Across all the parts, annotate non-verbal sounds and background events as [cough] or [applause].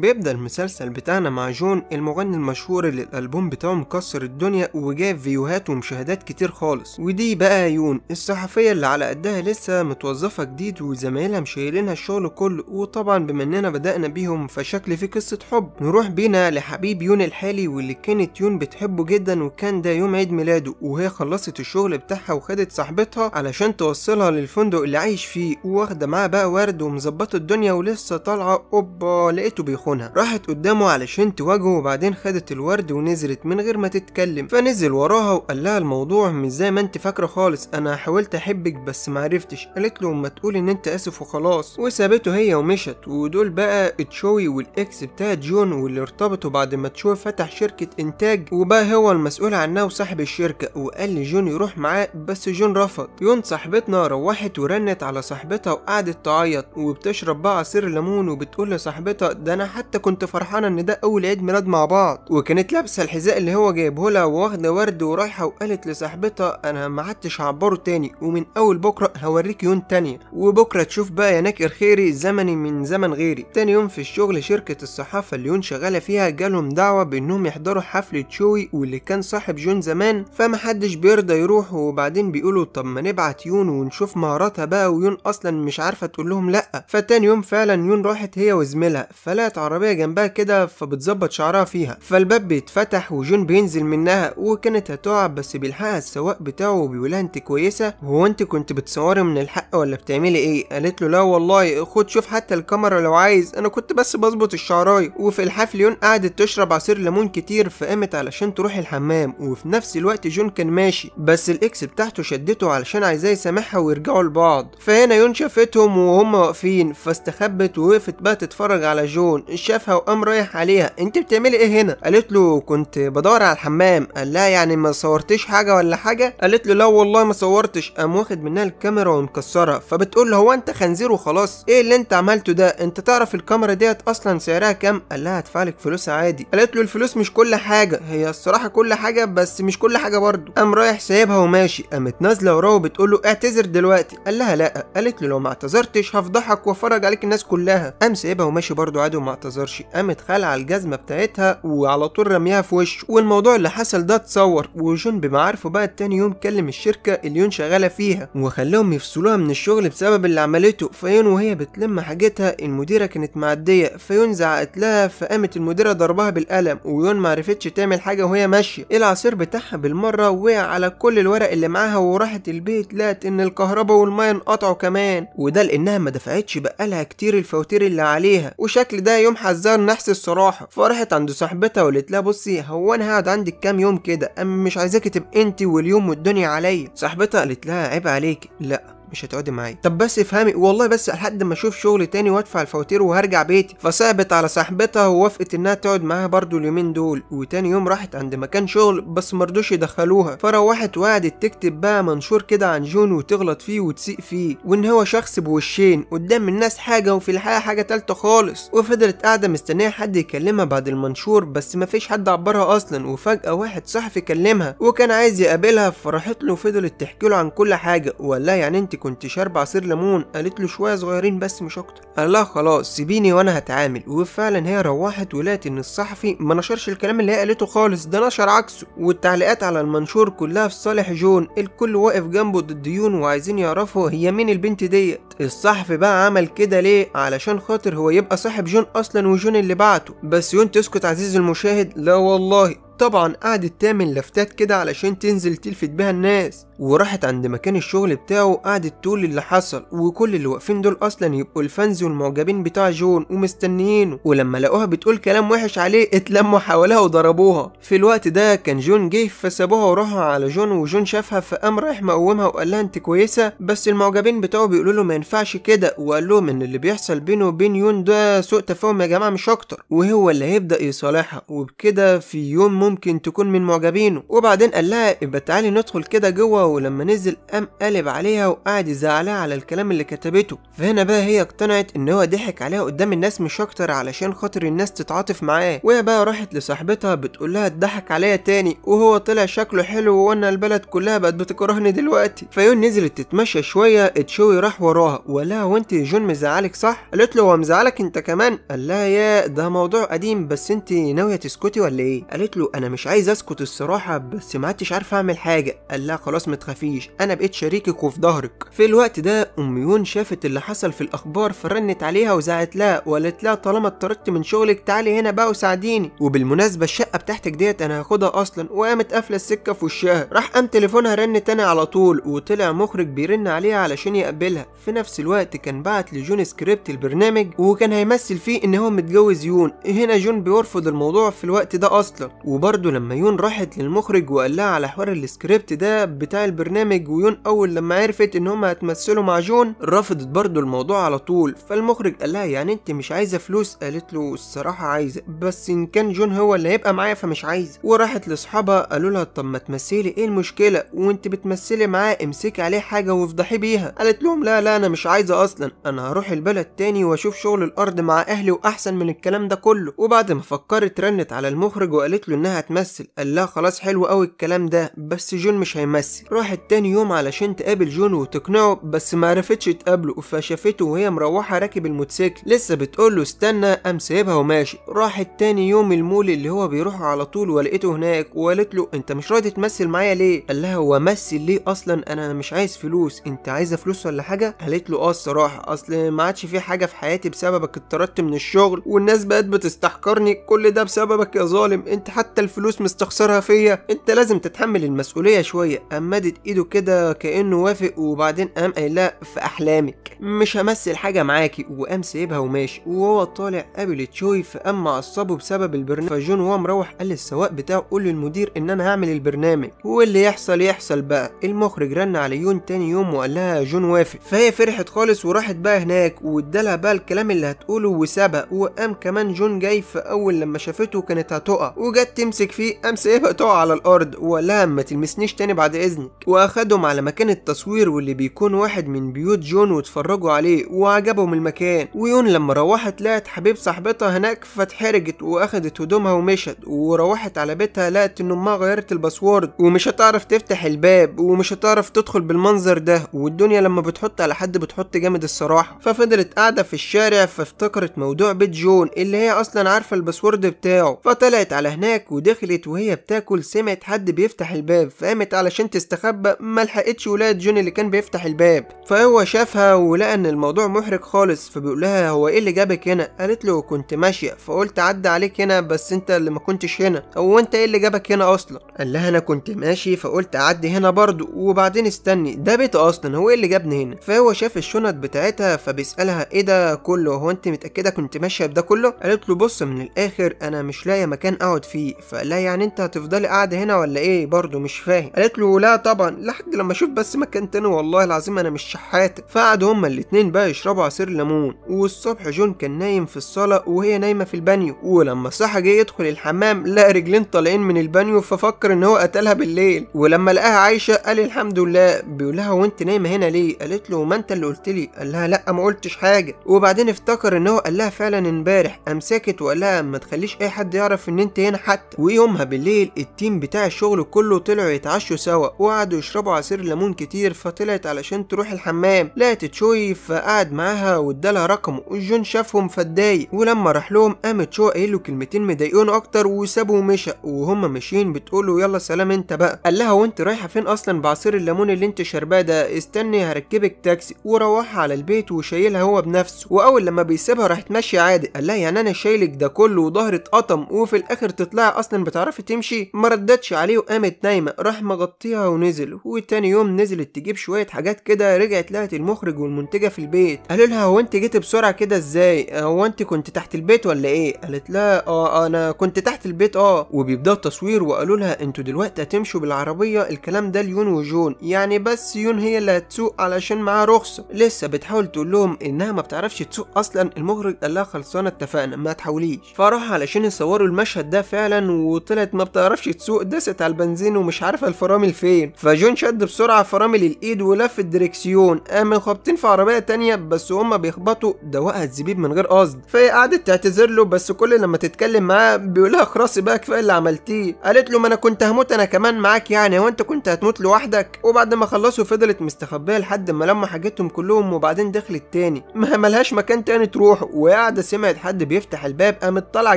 بيبدأ المسلسل بتاعنا مع جون المغني المشهور اللي الألبوم بتاعه مكسر الدنيا وجايب فيوهات ومشاهدات كتير خالص ودي بقى يون الصحفية اللي على قدها لسه متوظفة جديد وزمايلها مشايلينها الشغل كله وطبعا بما اننا بدأنا بيهم فشكل في قصة حب نروح بينا لحبيب يون الحالي واللي كانت يون بتحبه جدا وكان ده يوم عيد ميلاده وهي خلصت الشغل بتاعها وخدت صاحبتها علشان توصلها للفندق اللي عايش فيه واخدة معاها بقى ورد ومظبطة الدنيا ولسه طالعة اوبا لقيته بيخ اخونها راحت قدامه علشان تواجهه وبعدين خدت الورد ونزلت من غير ما تتكلم فنزل وراها وقال لها الموضوع مش زي ما انت فاكره خالص انا حاولت احبك بس معرفتش قالت له ما تقول ان انت اسف وخلاص وسابته هي ومشت ودول بقى تشوي والاكس بتاع جون واللي ارتبطوا بعد ما تشوي فتح شركه انتاج وبقى هو المسؤول عنها وصاحب الشركه وقال لجون يروح معاه بس جون رفض يون صاحبتنا روحت ورنت على صاحبتها وقعدت تعيط وبتشرب بقى عصير ليمون وبتقول لصاحبتها ده انا حتى كنت فرحانه ان ده اول عيد ميلاد مع بعض وكانت لابسه الحذاء اللي هو جايبه لها واخده ورد ورايحه وقالت لصاحبتها انا ما عدتش هعبره تاني ومن اول بكره هوريك يون تانية وبكره تشوف بقى يا ناكر خيري زمني من زمن غيري تاني يوم في الشغل شركه الصحافه اللي يون شغاله فيها جالهم دعوه بانهم يحضروا حفله شوي واللي كان صاحب جون زمان فمحدش بيرضى يروح وبعدين بيقولوا طب ما نبعت يون ونشوف مهاراتها بقى ويون اصلا مش عارفه تقول لهم لا فتاني يوم فعلا يون راحت هي وزميلها فلقت وقعت عربية جنبها كده فبتظبط شعرها فيها فالباب بيتفتح وجون بينزل منها وكانت هتقع بس بيلحقها السواق بتاعه وبيقولها انت كويسة هو انت كنت بتصوري من الحق ولا بتعملي ايه قالت له لا والله خد شوف حتى الكاميرا لو عايز انا كنت بس بظبط الشعراية وفي الحفل يون قعدت تشرب عصير ليمون كتير فقامت علشان تروح الحمام وفي نفس الوقت جون كان ماشي بس الاكس بتاعته شدته علشان عايزاه يسامحها ويرجعوا لبعض فهنا يون شافتهم وهم واقفين فاستخبت ووقفت بقى تتفرج على جون شافها وقام رايح عليها انت بتعملي ايه هنا قالت له كنت بدور على الحمام قال لها يعني ما صورتش حاجه ولا حاجه قالت له لا والله ما صورتش قام واخد منها الكاميرا ومكسرها فبتقول له هو انت خنزير وخلاص ايه اللي انت عملته ده انت تعرف الكاميرا ديت اصلا سعرها كام قال لها هدفع لك فلوس عادي قالت له الفلوس مش كل حاجه هي الصراحه كل حاجه بس مش كل حاجه برضه قام رايح سايبها وماشي قامت نازله وراه وبتقول له اعتذر دلوقتي قال لها لا قالت له لو ما اعتذرتش هفضحك وافرج عليك الناس كلها قام سايبها وماشي برضه عادي وما اعتذرش قامت خلع الجزمة بتاعتها وعلى طول رميها في وشه والموضوع اللي حصل ده اتصور وجون بما عارفه بقى التاني يوم كلم الشركة اللي يون شغالة فيها وخلاهم يفصلوها من الشغل بسبب اللي عملته فيون وهي بتلم حاجتها المديرة كانت معدية فيون زعقت لها فقامت المديرة ضربها بالقلم ويون معرفتش تعمل حاجة وهي ماشية العصير بتاعها بالمرة وقع على كل الورق اللي معاها وراحت البيت لقت ان الكهرباء والمية انقطعوا كمان وده لانها ما دفعتش بقالها كتير الفواتير اللي عليها وشكل ده يوم حذر نحس الصراحه فرحت عند صاحبتها وقالت لها بصي هو انا هقعد عندك كام يوم كده اما مش عايزاكي تبقي انت واليوم والدنيا عليا صاحبتها قالت لها عيب عليك لا مش هتقعدي معايا طب بس افهمي والله بس لحد ما اشوف شغل تاني وادفع الفواتير وهرجع بيتي فصعبت على صاحبتها ووافقت انها تقعد معاها برضو اليومين دول وتاني يوم راحت عند مكان شغل بس مرضوش يدخلوها فروحت وقعدت تكتب بقى منشور كده عن جون وتغلط فيه وتسيء فيه وان هو شخص بوشين قدام الناس حاجه وفي الحقيقه حاجه تالته خالص وفضلت قاعده مستنيه حد يكلمها بعد المنشور بس مفيش حد عبرها اصلا وفجاه واحد صحفي كلمها وكان عايز يقابلها فراحت له وفضلت تحكي له عن كل حاجه ولا يعني انت كنت شارب عصير ليمون قالت له شويه صغيرين بس مش اكتر قال لها خلاص سيبيني وانا هتعامل وفعلا هي روحت ولقت ان الصحفي ما نشرش الكلام اللي هي قالته خالص ده نشر عكسه والتعليقات على المنشور كلها في صالح جون الكل واقف جنبه ضد ديون وعايزين يعرفوا هي مين البنت ديت الصحفي بقى عمل كده ليه علشان خاطر هو يبقى صاحب جون اصلا وجون اللي بعته بس يون تسكت عزيزي المشاهد لا والله طبعا قعدت تعمل لفتات كده علشان تنزل تلفت بيها الناس وراحت عند مكان الشغل بتاعه وقعدت تقول اللي حصل وكل اللي واقفين دول اصلا يبقوا الفانز والمعجبين بتاع جون ومستنيينه ولما لقوها بتقول كلام وحش عليه اتلموا حواليها وضربوها في الوقت ده كان جون جه فسابوها وراحوا على جون وجون شافها فقام رايح مقومها وقال لها انت كويسه بس المعجبين بتاعه بيقولوا له ما ينفعش كده وقال لهم ان اللي بيحصل بينه وبين يون ده سوء تفاهم يا جماعه مش اكتر وهو اللي هيبدا يصالحها وبكده في يوم ممكن تكون من معجبينه وبعدين قال لها يبقى تعالي ندخل كده جوه ولما نزل قام قلب عليها وقعد يزعلها على الكلام اللي كتبته فهنا بقى هي اقتنعت ان هو ضحك عليها قدام الناس مش اكتر علشان خاطر الناس تتعاطف معاه وهي بقى راحت لصاحبتها بتقول لها اتضحك عليا تاني وهو طلع شكله حلو وانا البلد كلها بقت بتكرهني دلوقتي فيون نزلت تتمشى شويه اتشوي راح وراها وقال لها وانت جون مزعلك صح قالت له هو مزعلك انت كمان قال لها يا ده موضوع قديم بس انت ناويه تسكتي ولا ايه قالت له انا مش عايز اسكت الصراحه بس ما عدتش عارف اعمل حاجه قال لها خلاص ما تخافيش انا بقيت شريكك وفي ظهرك في الوقت ده ام يون شافت اللي حصل في الاخبار فرنت عليها وزعت لها وقالت لها طالما اتطردت من شغلك تعالي هنا بقى وساعديني وبالمناسبه الشقه بتاعتك ديت انا هاخدها اصلا وقامت قافله السكه في وشها راح قام تليفونها رن تاني على طول وطلع مخرج بيرن عليها علشان يقبلها في نفس الوقت كان بعت لجون سكريبت البرنامج وكان هيمثل فيه ان هو متجوز يون هنا جون بيرفض الموضوع في الوقت ده اصلا وب برضه لما يون راحت للمخرج وقال لها على حوار السكريبت ده بتاع البرنامج ويون اول لما عرفت ان هما هتمثلوا مع جون رفضت برضه الموضوع على طول فالمخرج قال لها يعني انت مش عايزه فلوس قالت له الصراحه عايزه بس ان كان جون هو اللي هيبقى معايا فمش عايزه وراحت لاصحابها قالوا لها طب ما تمثلي ايه المشكله وانت بتمثلي معاه امسكي عليه حاجه وافضحيه بيها قالت لهم لا لا انا مش عايزه اصلا انا هروح البلد تاني واشوف شغل الارض مع اهلي واحسن من الكلام ده كله وبعد ما فكرت رنت على المخرج وقالت له انها هتمثل قال لها خلاص حلو قوي الكلام ده بس جون مش هيمثل راحت تاني يوم علشان تقابل جون وتقنعه بس ما عرفتش تقابله فشافته وهي مروحه راكب الموتوسيكل لسه بتقول له استنى قام سايبها وماشي راحت تاني يوم المول اللي هو بيروح على طول ولقيته هناك وقالت له انت مش راضي تمثل معايا ليه قال لها هو مثل ليه اصلا انا مش عايز فلوس انت عايزه فلوس ولا حاجه قالت له اه الصراحه اصل ما عادش في حاجه في حياتي بسببك اتطردت من الشغل والناس بقت بتستحقرني كل ده بسببك يا ظالم انت حتى الفلوس مستخسرها فيا انت لازم تتحمل المسؤوليه شويه امدت ايده كده كانه وافق وبعدين قام قايلها في احلامك مش همثل حاجه معاكي وقام سايبها وماشي وهو طالع قابل تشوي فقام معصبه بسبب البرنامج فجون وهو مروح قال للسواق بتاعه قول للمدير ان انا هعمل البرنامج واللي يحصل يحصل بقى المخرج رن على يون تاني يوم وقال لها جون وافق فهي فرحت خالص وراحت بقى هناك وادالها بقى الكلام اللي هتقوله وسابها وقام كمان جون جاي في اول لما شافته كانت هتقع وجت تمسك فيه امس ايه تقع على الارض ولا ما تلمسنيش تاني بعد اذنك واخدهم على مكان التصوير واللي بيكون واحد من بيوت جون واتفرجوا عليه وعجبهم المكان ويون لما روحت لقت حبيب صاحبتها هناك فاتحرجت واخدت هدومها ومشت وروحت على بيتها لقت ان امها غيرت الباسورد ومش هتعرف تفتح الباب ومش هتعرف تدخل بالمنظر ده والدنيا لما بتحط على حد بتحط جامد الصراحه ففضلت قاعده في الشارع فافتكرت موضوع بيت جون اللي هي اصلا عارفه الباسورد بتاعه فطلعت على هناك ودخلت وهي بتاكل سمعت حد بيفتح الباب فقامت علشان تستخبى ما لحقتش ولاد جون اللي كان بيفتح الباب فهو شافها ولقى ان الموضوع محرج خالص فبيقول لها هو ايه اللي جابك هنا قالت له كنت ماشيه فقلت عدى عليك هنا بس انت اللي ما كنتش هنا هو انت ايه اللي جابك هنا اصلا قال لها انا كنت ماشي فقلت اعدي هنا برضه وبعدين استني ده بيت اصلا هو ايه اللي جابني هنا فهو شاف الشنط بتاعتها فبيسالها ايه ده كله هو انت متاكده كنت ماشيه بده كله قالت له بص من الاخر انا مش لاقيه مكان اقعد فيه فقال لها يعني انت هتفضلي قاعده هنا ولا ايه برضه مش فاهم قالت له لا طبعا لحد لما اشوف بس مكان تاني والله العظيم انا مش شحاته فقعدوا هما الاتنين بقى يشربوا عصير ليمون والصبح جون كان نايم في الصاله وهي نايمه في البانيو ولما صحى جه يدخل الحمام لقى رجلين طالعين من البانيو ففكر ان هو قتلها بالليل ولما لقاها عايشه قال الحمد لله بيقول لها وانت نايمه هنا ليه قالت له ما انت اللي قلت لي قال لها لا ما قلتش حاجه وبعدين افتكر ان هو قال لها فعلا امبارح امسكت وقال لها ما تخليش اي حد يعرف ان انت هنا حتى ويومها بالليل التيم بتاع الشغل كله طلعوا يتعشوا سوا وقعدوا يشربوا عصير ليمون كتير فطلعت علشان تروح الحمام لقت تشوي فقعد معاها وادالها رقمه وجون شافهم فاتضايق ولما راح لهم قام تشو قايل له كلمتين مضايقونه اكتر وسابه ومشى وهم ماشيين بتقول له يلا سلام انت بقى قال لها وانت رايحه فين اصلا بعصير الليمون اللي انت شارباه ده استني هركبك تاكسي وروحها على البيت وشايلها هو بنفسه واول لما بيسيبها راحت ماشيه عادي قال لها يعني انا شايلك ده كله وظهري اتقطم وفي الاخر تطلع اصلا بتعرفي تمشي ما ردتش عليه وقامت نايمه راح مغطيها ونزل وتاني يوم نزلت تجيب شويه حاجات كده رجعت لقت المخرج والمنتجه في البيت قالوا لها هو انت جيت بسرعه كده ازاي هو انت كنت تحت البيت ولا ايه قالت لها اه انا كنت تحت البيت اه وبيبداوا التصوير وقالوا لها انتوا دلوقتي هتمشوا بالعربيه الكلام ده ليون وجون يعني بس يون هي اللي هتسوق علشان معاها رخصه لسه بتحاول تقول لهم انها ما بتعرفش تسوق اصلا المخرج قال لها خلصانه اتفقنا ما تحاوليش فراح علشان يصوروا المشهد ده فعلا وطلعت ما بتعرفش تسوق دست على البنزين ومش عارفه الفرامل فين فجون شد بسرعه فرامل الايد ولف الدريكسيون قاموا آه، خابطين في عربيه تانية بس هما بيخبطوا دوقها الزبيب من غير قصد فهي قعدت تعتذر له بس كل لما تتكلم معاه بيقولها خلاص بقى كفايه اللي عملتيه قالت له ما انا كنت هموت انا كمان معاك يعني وانت كنت هتموت لوحدك وبعد ما خلصوا فضلت مستخبيه لحد ما لما حاجتهم كلهم وبعدين دخلت تاني [laughs] ما ملهاش مكان تاني تروح وقاعده سمعت حد بيفتح الباب قامت طالعه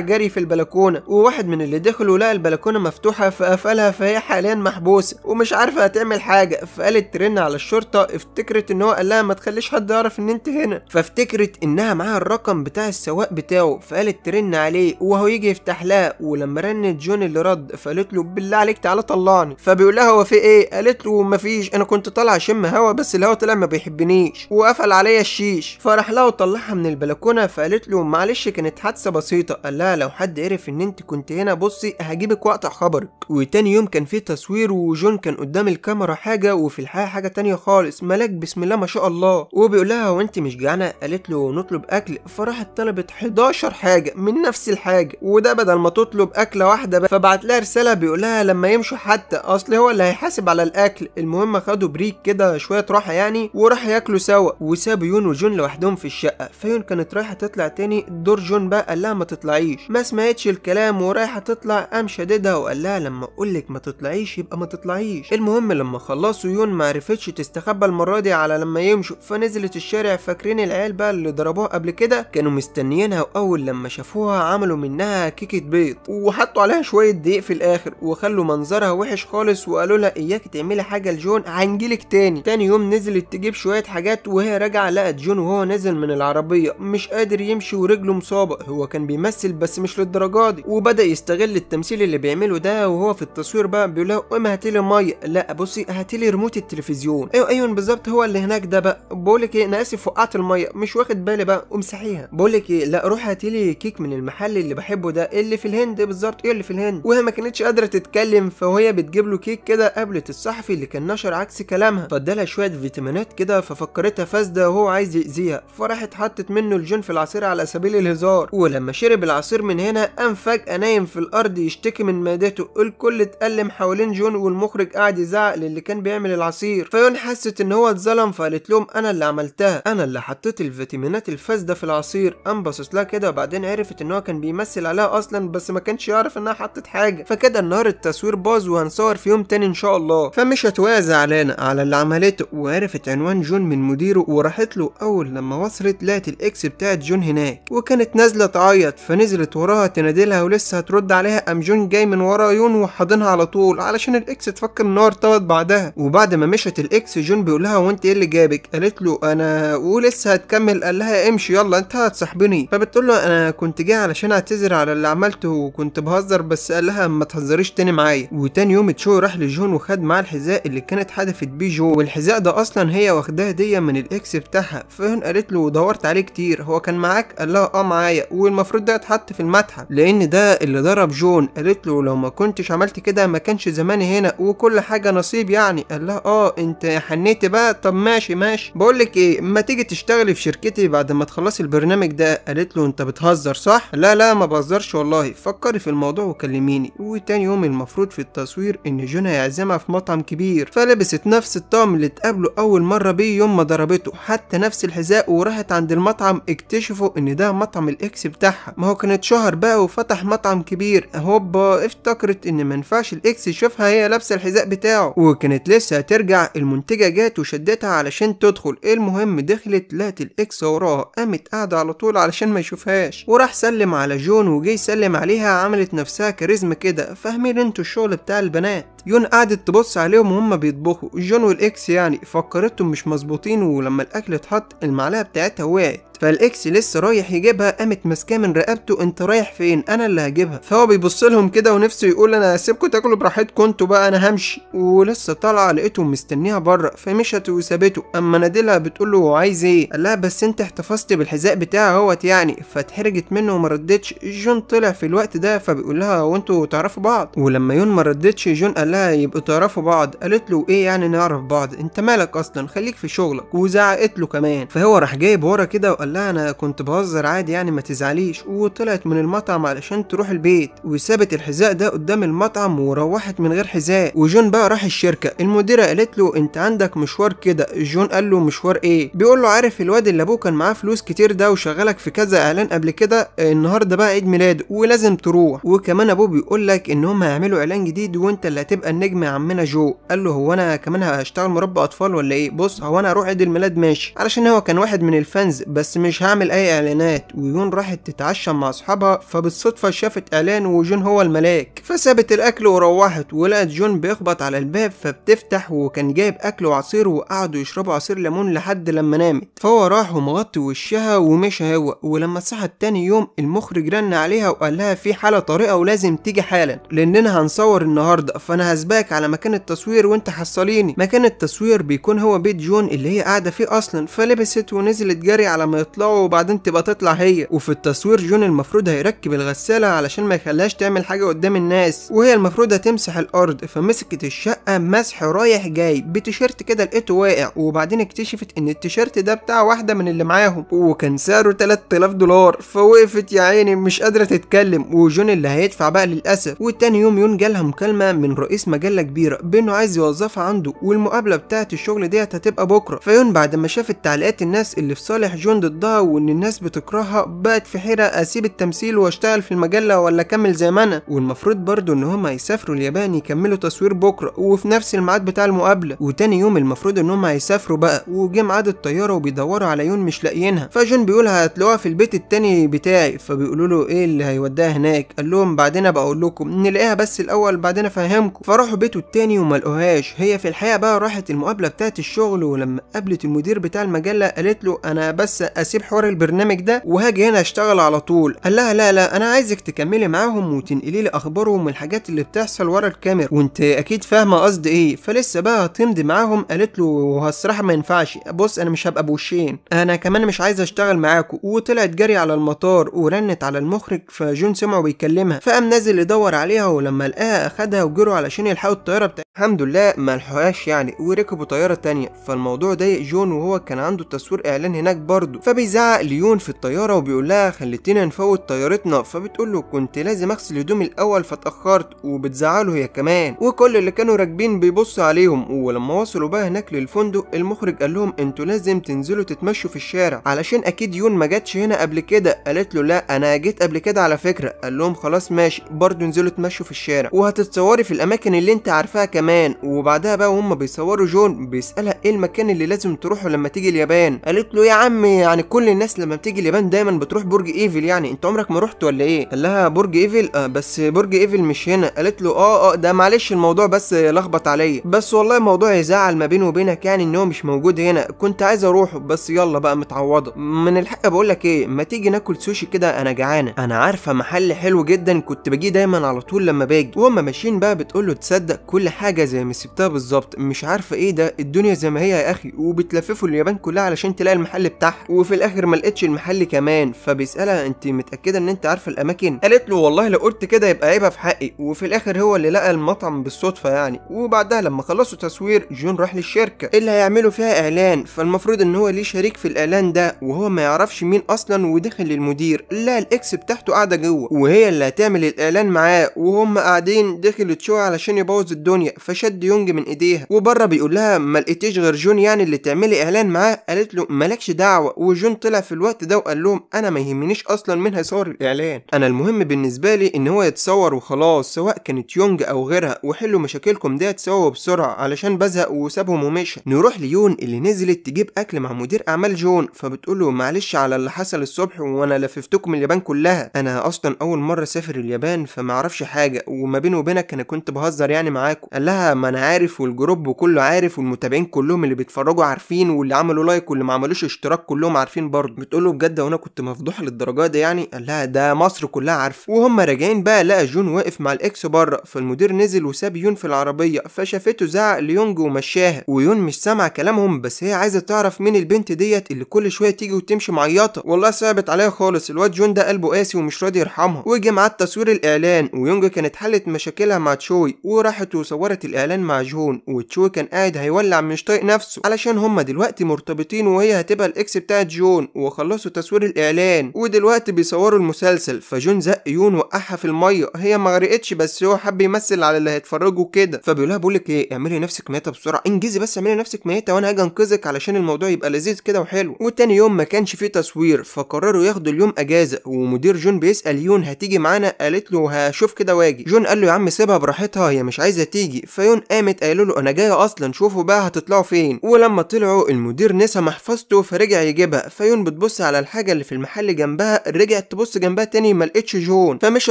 جري في البلكونه وواحد من اللي دخل ولقى البلكونة مفتوحة فقفلها فهي حاليا محبوسة ومش عارفة هتعمل حاجة فقالت ترن على الشرطة افتكرت ان هو قال لها ما تخليش حد يعرف ان انت هنا فافتكرت انها معاها الرقم بتاع السواق بتاعه فقالت ترن عليه وهو يجي يفتح لها ولما رنت جون اللي رد فقالت له بالله عليك تعالى طلعني فبيقول لها هو في ايه قالت له مفيش انا كنت طالعه اشم هوا بس الهوا طلع ما بيحبنيش وقفل عليا الشيش فراح لها وطلعها من البلكونه فقالت له معلش كانت حادثه بسيطه قال لها لو حد عرف ان انت كنت هنا بص بصي هجيبك وقت خبرك وتاني يوم كان في تصوير وجون كان قدام الكاميرا حاجه وفي الحقيقه حاجه تانية خالص ملاك بسم الله ما شاء الله وبيقول لها هو انت مش جعانه قالت له نطلب اكل فراحت طلبت 11 حاجه من نفس الحاجه وده بدل ما تطلب اكله واحده فبعت لها رساله بيقول لها لما يمشوا حتى اصل هو اللي هيحاسب على الاكل المهم خدوا بريك كده شويه راحه يعني وراح ياكلوا سوا وسابوا يون وجون لوحدهم في الشقه فيون كانت رايحه تطلع تاني دور جون بقى قال لها ما تطلعيش ما سمعتش الكلام ورايحه تطلع تطلع قام شددها وقال لها لما لك ما تطلعيش يبقى ما تطلعيش المهم لما خلصوا يون ما عرفتش تستخبى المره دي على لما يمشوا فنزلت الشارع فاكرين العيال بقى اللي ضربوها قبل كده كانوا مستنيينها واول لما شافوها عملوا منها كيكه بيض وحطوا عليها شويه دقيق في الاخر وخلوا منظرها وحش خالص وقالوا لها اياك تعملي حاجه لجون هنجيلك تاني تاني يوم نزلت تجيب شويه حاجات وهي راجعه لقت جون وهو نازل من العربيه مش قادر يمشي ورجله مصابه هو كان بيمثل بس مش للدرجه دي وبدا يستغل بيستغل التمثيل اللي بيعمله ده وهو في التصوير بقى بيقول له قوم لي ميه لا بصي لي ريموت التلفزيون ايوه ايوه بالظبط هو اللي هناك ده بقى بقول لك ايه انا اسف وقعت الميه مش واخد بالي بقى امسحيها بقول لك ايه لا روح لي كيك من المحل اللي بحبه ده اللي في الهند بالظبط ايه اللي في الهند وهي ما كانتش قادره تتكلم فهي بتجيب له كيك كده قابلت الصحفي اللي كان نشر عكس كلامها فادالها شويه فيتامينات كده ففكرتها فاسده وهو عايز يأذيها فراحت حطت منه الجن في العصير على سبيل الهزار ولما شرب العصير من هنا قام فجأة نايم في الأرض الارض يشتكي من مادته الكل اتألم حوالين جون والمخرج قاعد يزعق للي كان بيعمل العصير فيون حست ان هو اتظلم فقالت لهم انا اللي عملتها انا اللي حطيت الفيتامينات الفاسده في العصير قام باصص لها كده وبعدين عرفت ان هو كان بيمثل عليها اصلا بس ما كانش يعرف انها حطت حاجه فكده النهار التصوير باظ وهنصور في يوم تاني ان شاء الله فمشت وهي زعلانه على اللي عملته وعرفت عنوان جون من مديره وراحت له اول لما وصلت لقت الاكس بتاعت جون هناك وكانت نازله تعيط فنزلت وراها تنادلها ولسه هترد عليها عليها ام جون جاي من ورا يون وحاضنها على طول علشان الاكس تفكر ان هو ارتبط بعدها وبعد ما مشت الاكس جون بيقول لها وانت ايه اللي جابك قالت له انا ولسه هتكمل قال لها إيه، امشي يلا انت هتصاحبني فبتقول له انا كنت جاي علشان اعتذر على اللي عملته وكنت بهزر بس قال لها ما تهزريش تاني معايا وتاني يوم تشو راح لجون وخد معاه الحذاء اللي كانت حدفت بيه جو والحذاء ده اصلا هي واخداه هديه من الاكس بتاعها فهن قالت له دورت عليه كتير هو كان معاك قال لها اه معايا والمفروض ده يتحط في المتحف لان ده اللي ضرب جون قالت له لو ما كنتش عملت كده ما كانش زماني هنا وكل حاجة نصيب يعني قال لها اه انت حنيت بقى طب ماشي ماشي بقولك ايه ما تيجي تشتغلي في شركتي بعد ما تخلصي البرنامج ده قالت له انت بتهزر صح لا لا ما بهزرش والله فكري في الموضوع وكلميني وتاني يوم المفروض في التصوير ان جون هيعزمها في مطعم كبير فلبست نفس الطقم اللي اتقابله اول مرة بيه يوم ما ضربته حتى نفس الحذاء وراحت عند المطعم اكتشفوا ان ده مطعم الاكس بتاعها ما هو كانت شهر بقى وفتح مطعم كبير هوبا افتكرت ان منفعش الاكس يشوفها هي لابسه الحذاء بتاعه وكانت لسه هترجع المنتجه جات وشدتها علشان تدخل المهم دخلت لقت الاكس وراها قامت قاعده على طول علشان ما يشوفهاش وراح سلم على جون وجي يسلم عليها عملت نفسها كاريزما كده فاهمين انتوا الشغل بتاع البنات يون قعدت تبص عليهم وهم بيطبخوا جون والاكس يعني فكرتهم مش مظبوطين ولما الاكل اتحط المعلقه بتاعتها وقعت فالاكس لسه رايح يجيبها قامت ماسكاه من رقبته انت رايح فين انا اللي هجيبها فهو بيبص لهم كده ونفسه يقول انا هسيبكم تاكلوا براحتكم انتوا بقى انا همشي ولسه طالعه لقيته مستنيها بره فمشت وسابته اما ناديلها بتقول له عايز ايه قال لها بس انت احتفظت بالحذاء بتاعي اهوت يعني فاتحرجت منه وما ردتش جون طلع في الوقت ده فبيقول لها وانتوا تعرفوا بعض ولما يون ما ردتش جون قال قال لها يبقوا تعرفوا بعض قالت له ايه يعني نعرف بعض انت مالك اصلا خليك في شغلك وزعقت له كمان فهو راح جايب ورا كده وقال لها انا كنت بهزر عادي يعني ما تزعليش وطلعت من المطعم علشان تروح البيت وسابت الحذاء ده قدام المطعم وروحت من غير حذاء وجون بقى راح الشركه المديره قالت له انت عندك مشوار كده جون قال له مشوار ايه بيقول له عارف الواد اللي ابوه كان معاه فلوس كتير ده وشغلك في كذا اعلان قبل كده النهارده بقى عيد ميلاده ولازم تروح وكمان ابوه بيقول لك ان هم هيعملوا اعلان جديد وانت اللي هتبقى يبقى النجم يا عمنا جو قال له هو انا كمان هشتغل مربى اطفال ولا ايه بص هو انا هروح عيد الميلاد ماشي علشان هو كان واحد من الفانز بس مش هعمل اي اعلانات ويون راحت تتعشى مع اصحابها فبالصدفه شافت اعلان وجون هو الملاك فسابت الاكل وروحت ولقت جون بيخبط على الباب فبتفتح وكان جايب اكل وعصير وقعدوا يشربوا عصير ليمون لحد لما نامت فهو راح ومغطي وشها ومشى هو ولما صحت تاني يوم المخرج رن عليها وقال لها في حاله طارئه ولازم تيجي حالا لاننا هنصور النهارده فانا هسباك على مكان التصوير وانت حصليني مكان التصوير بيكون هو بيت جون اللي هي قاعده فيه اصلا فلبست ونزلت جري على ما يطلعوا وبعدين تبقى تطلع هي وفي التصوير جون المفروض هيركب الغساله علشان ما يخليهاش تعمل حاجه قدام الناس وهي المفروض هتمسح الارض فمسكت الشقه مسح رايح جاي بتيشيرت كده لقيته واقع وبعدين اكتشفت ان التيشيرت ده بتاع واحده من اللي معاهم وكان سعره 3000 دولار فوقفت يا عيني مش قادره تتكلم وجون اللي هيدفع بقى للاسف والتاني يوم يون جالها مكالمه من رئيس رئيس مجله كبيره بانه عايز يوظفها عنده والمقابله بتاعه الشغل ديت هتبقى بكره فيون بعد ما شافت تعليقات الناس اللي في صالح جون ضدها وان الناس بتكرهها بقت في حيره اسيب التمثيل واشتغل في المجله ولا اكمل زي ما انا والمفروض برضه ان هما هيسافروا اليابان يكملوا تصوير بكره وفي نفس الميعاد بتاع المقابله وتاني يوم المفروض ان هما هيسافروا بقى وجه ميعاد الطياره وبيدوروا على يون مش لاقيينها فجون بيقول هتلاقوها في البيت التاني بتاعي فبيقولوا له ايه اللي هيوديها هناك قال لهم بعدين بقول لكم نلاقيها بس الاول بعدين افهمكم فراحوا بيته التاني وما لقوهاش هي في الحقيقه بقى راحت المقابله بتاعت الشغل ولما قابلت المدير بتاع المجله قالت له انا بس اسيب حوار البرنامج ده وهاجي هنا اشتغل على طول قال لها لا لا انا عايزك تكملي معاهم وتنقلي لي اخبارهم والحاجات اللي بتحصل ورا الكاميرا وانت اكيد فاهمه قصدي ايه فلسه بقى هتمضي معاهم قالت له هو الصراحه ما ينفعش بص انا مش هبقى بوشين انا كمان مش عايز اشتغل معاكم وطلعت جري على المطار ورنت على المخرج فجون سمعه بيكلمها فقام نازل يدور عليها ولما لقاها اخدها وجروا علشان عشان يلحقوا الطياره بتاعتهم الحمد لله ما لحقهاش يعني وركبوا طياره تانية فالموضوع ضايق جون وهو كان عنده تصوير اعلان هناك برضه فبيزعق ليون في الطياره وبيقول لها خليتينا نفوت طيارتنا فبتقول له كنت لازم اغسل هدومي الاول فاتاخرت وبتزعله هي كمان وكل اللي كانوا راكبين بيبصوا عليهم ولما وصلوا بقى هناك للفندق المخرج قال لهم انتوا لازم تنزلوا تتمشوا في الشارع علشان اكيد يون ما جاتش هنا قبل كده قالت له لا انا جيت قبل كده على فكره قال لهم خلاص ماشي برضه انزلوا تمشوا في الشارع وهتتصوري في الاماكن الأماكن اللي أنت عارفاها كمان وبعدها بقى وهم بيصوروا جون بيسألها إيه المكان اللي لازم تروحه لما تيجي اليابان قالت له يا عم يعني كل الناس لما بتيجي اليابان دايما بتروح برج إيفل يعني أنت عمرك ما رحت ولا إيه قال لها برج إيفل آه بس برج إيفل مش هنا قالت له آه آه ده معلش الموضوع بس لخبط عليا بس والله الموضوع يزعل ما بيني وبينك يعني إن هو مش موجود هنا كنت عايز أروحه بس يلا بقى متعوضة من الحق بقول لك إيه ما تيجي ناكل سوشي كده أنا جعانة أنا عارفة محل حلو جدا كنت بجيه دايما على طول لما باجي وهم ماشيين بقى بتقول له تصدق كل حاجة زي ما سبتها بالظبط مش عارفة ايه ده الدنيا زي ما هي يا اخي وبتلففوا اليابان كلها علشان تلاقي المحل بتاعها وفي الاخر ما لقتش المحل كمان فبيسألها انت متأكدة ان انت عارفة الاماكن قالت له والله لو قلت كده يبقى عيبها في حقي وفي الاخر هو اللي لقى المطعم بالصدفة يعني وبعدها لما خلصوا تصوير جون راح للشركة اللي هيعملوا فيها اعلان فالمفروض ان هو ليه شريك في الاعلان ده وهو ما يعرفش مين اصلا ودخل للمدير لا الاكس بتاعته قاعدة جوه وهي اللي هتعمل الاعلان معاه وهم قاعدين دخلت شوية على علشان يبوظ الدنيا فشد يونج من ايديها وبره بيقول لها ما لقيتيش غير جون يعني اللي تعملي اعلان معاه قالت له مالكش دعوه وجون طلع في الوقت ده وقال لهم انا ما يهمنيش اصلا مين هيصور الاعلان انا المهم بالنسبه لي ان هو يتصور وخلاص سواء كانت يونج او غيرها وحلوا مشاكلكم ديت سوا بسرعه علشان بزهق وسابهم ومشى نروح ليون اللي نزلت تجيب اكل مع مدير اعمال جون فبتقول له معلش على اللي حصل الصبح وانا لففتكم اليابان كلها انا اصلا اول مره اسافر اليابان فما اعرفش حاجه وما بيني وبينك انا كنت بهزر بيهزر يعني معاكم قال لها ما انا عارف والجروب كله عارف والمتابعين كلهم اللي بيتفرجوا عارفين واللي عملوا لايك واللي ما عملوش اشتراك كلهم عارفين برضه بتقول له بجد وانا كنت مفضوحه للدرجه دي يعني قال لها ده مصر كلها عارفه وهم راجعين بقى لقى جون واقف مع الاكس بره فالمدير نزل وساب يون في العربيه فشافته زعق ليونج ومشاها ويون مش سامعه كلامهم بس هي عايزه تعرف مين البنت ديت اللي كل شويه تيجي وتمشي معيطه والله صعبت عليها خالص الواد جون ده قلبه قاسي ومش راضي يرحمها وجي مع التصوير الاعلان ويونج كانت حلت مشاكلها مع تشوي وراحت وصورت الاعلان مع جون وتشو كان قاعد هيولع مش طايق نفسه علشان هما دلوقتي مرتبطين وهي هتبقى الاكس بتاعت جون وخلصوا تصوير الاعلان ودلوقتي بيصوروا المسلسل فجون زق يون وقعها في الميه هي ما غرقتش بس هو حب يمثل على اللي هيتفرجوا كده فبيقولها بقول لك ايه اعملي نفسك ميته بسرعه انجزي بس اعملي نفسك ميته وانا هاجي انقذك علشان الموضوع يبقى لذيذ كده وحلو وتاني يوم ما كانش فيه تصوير فقرروا ياخدوا اليوم اجازه ومدير جون بيسال يون هتيجي معانا قالت له هشوف كده واجي جون قال له يا عم سيبها براحتها هي مش عايزه تيجي فيون قامت قالوا له انا جايه اصلا شوفوا بقى هتطلعوا فين ولما طلعوا المدير نسى محفظته فرجع يجيبها فيون بتبص على الحاجه اللي في المحل جنبها رجعت تبص جنبها تاني ما لقتش جون فمشت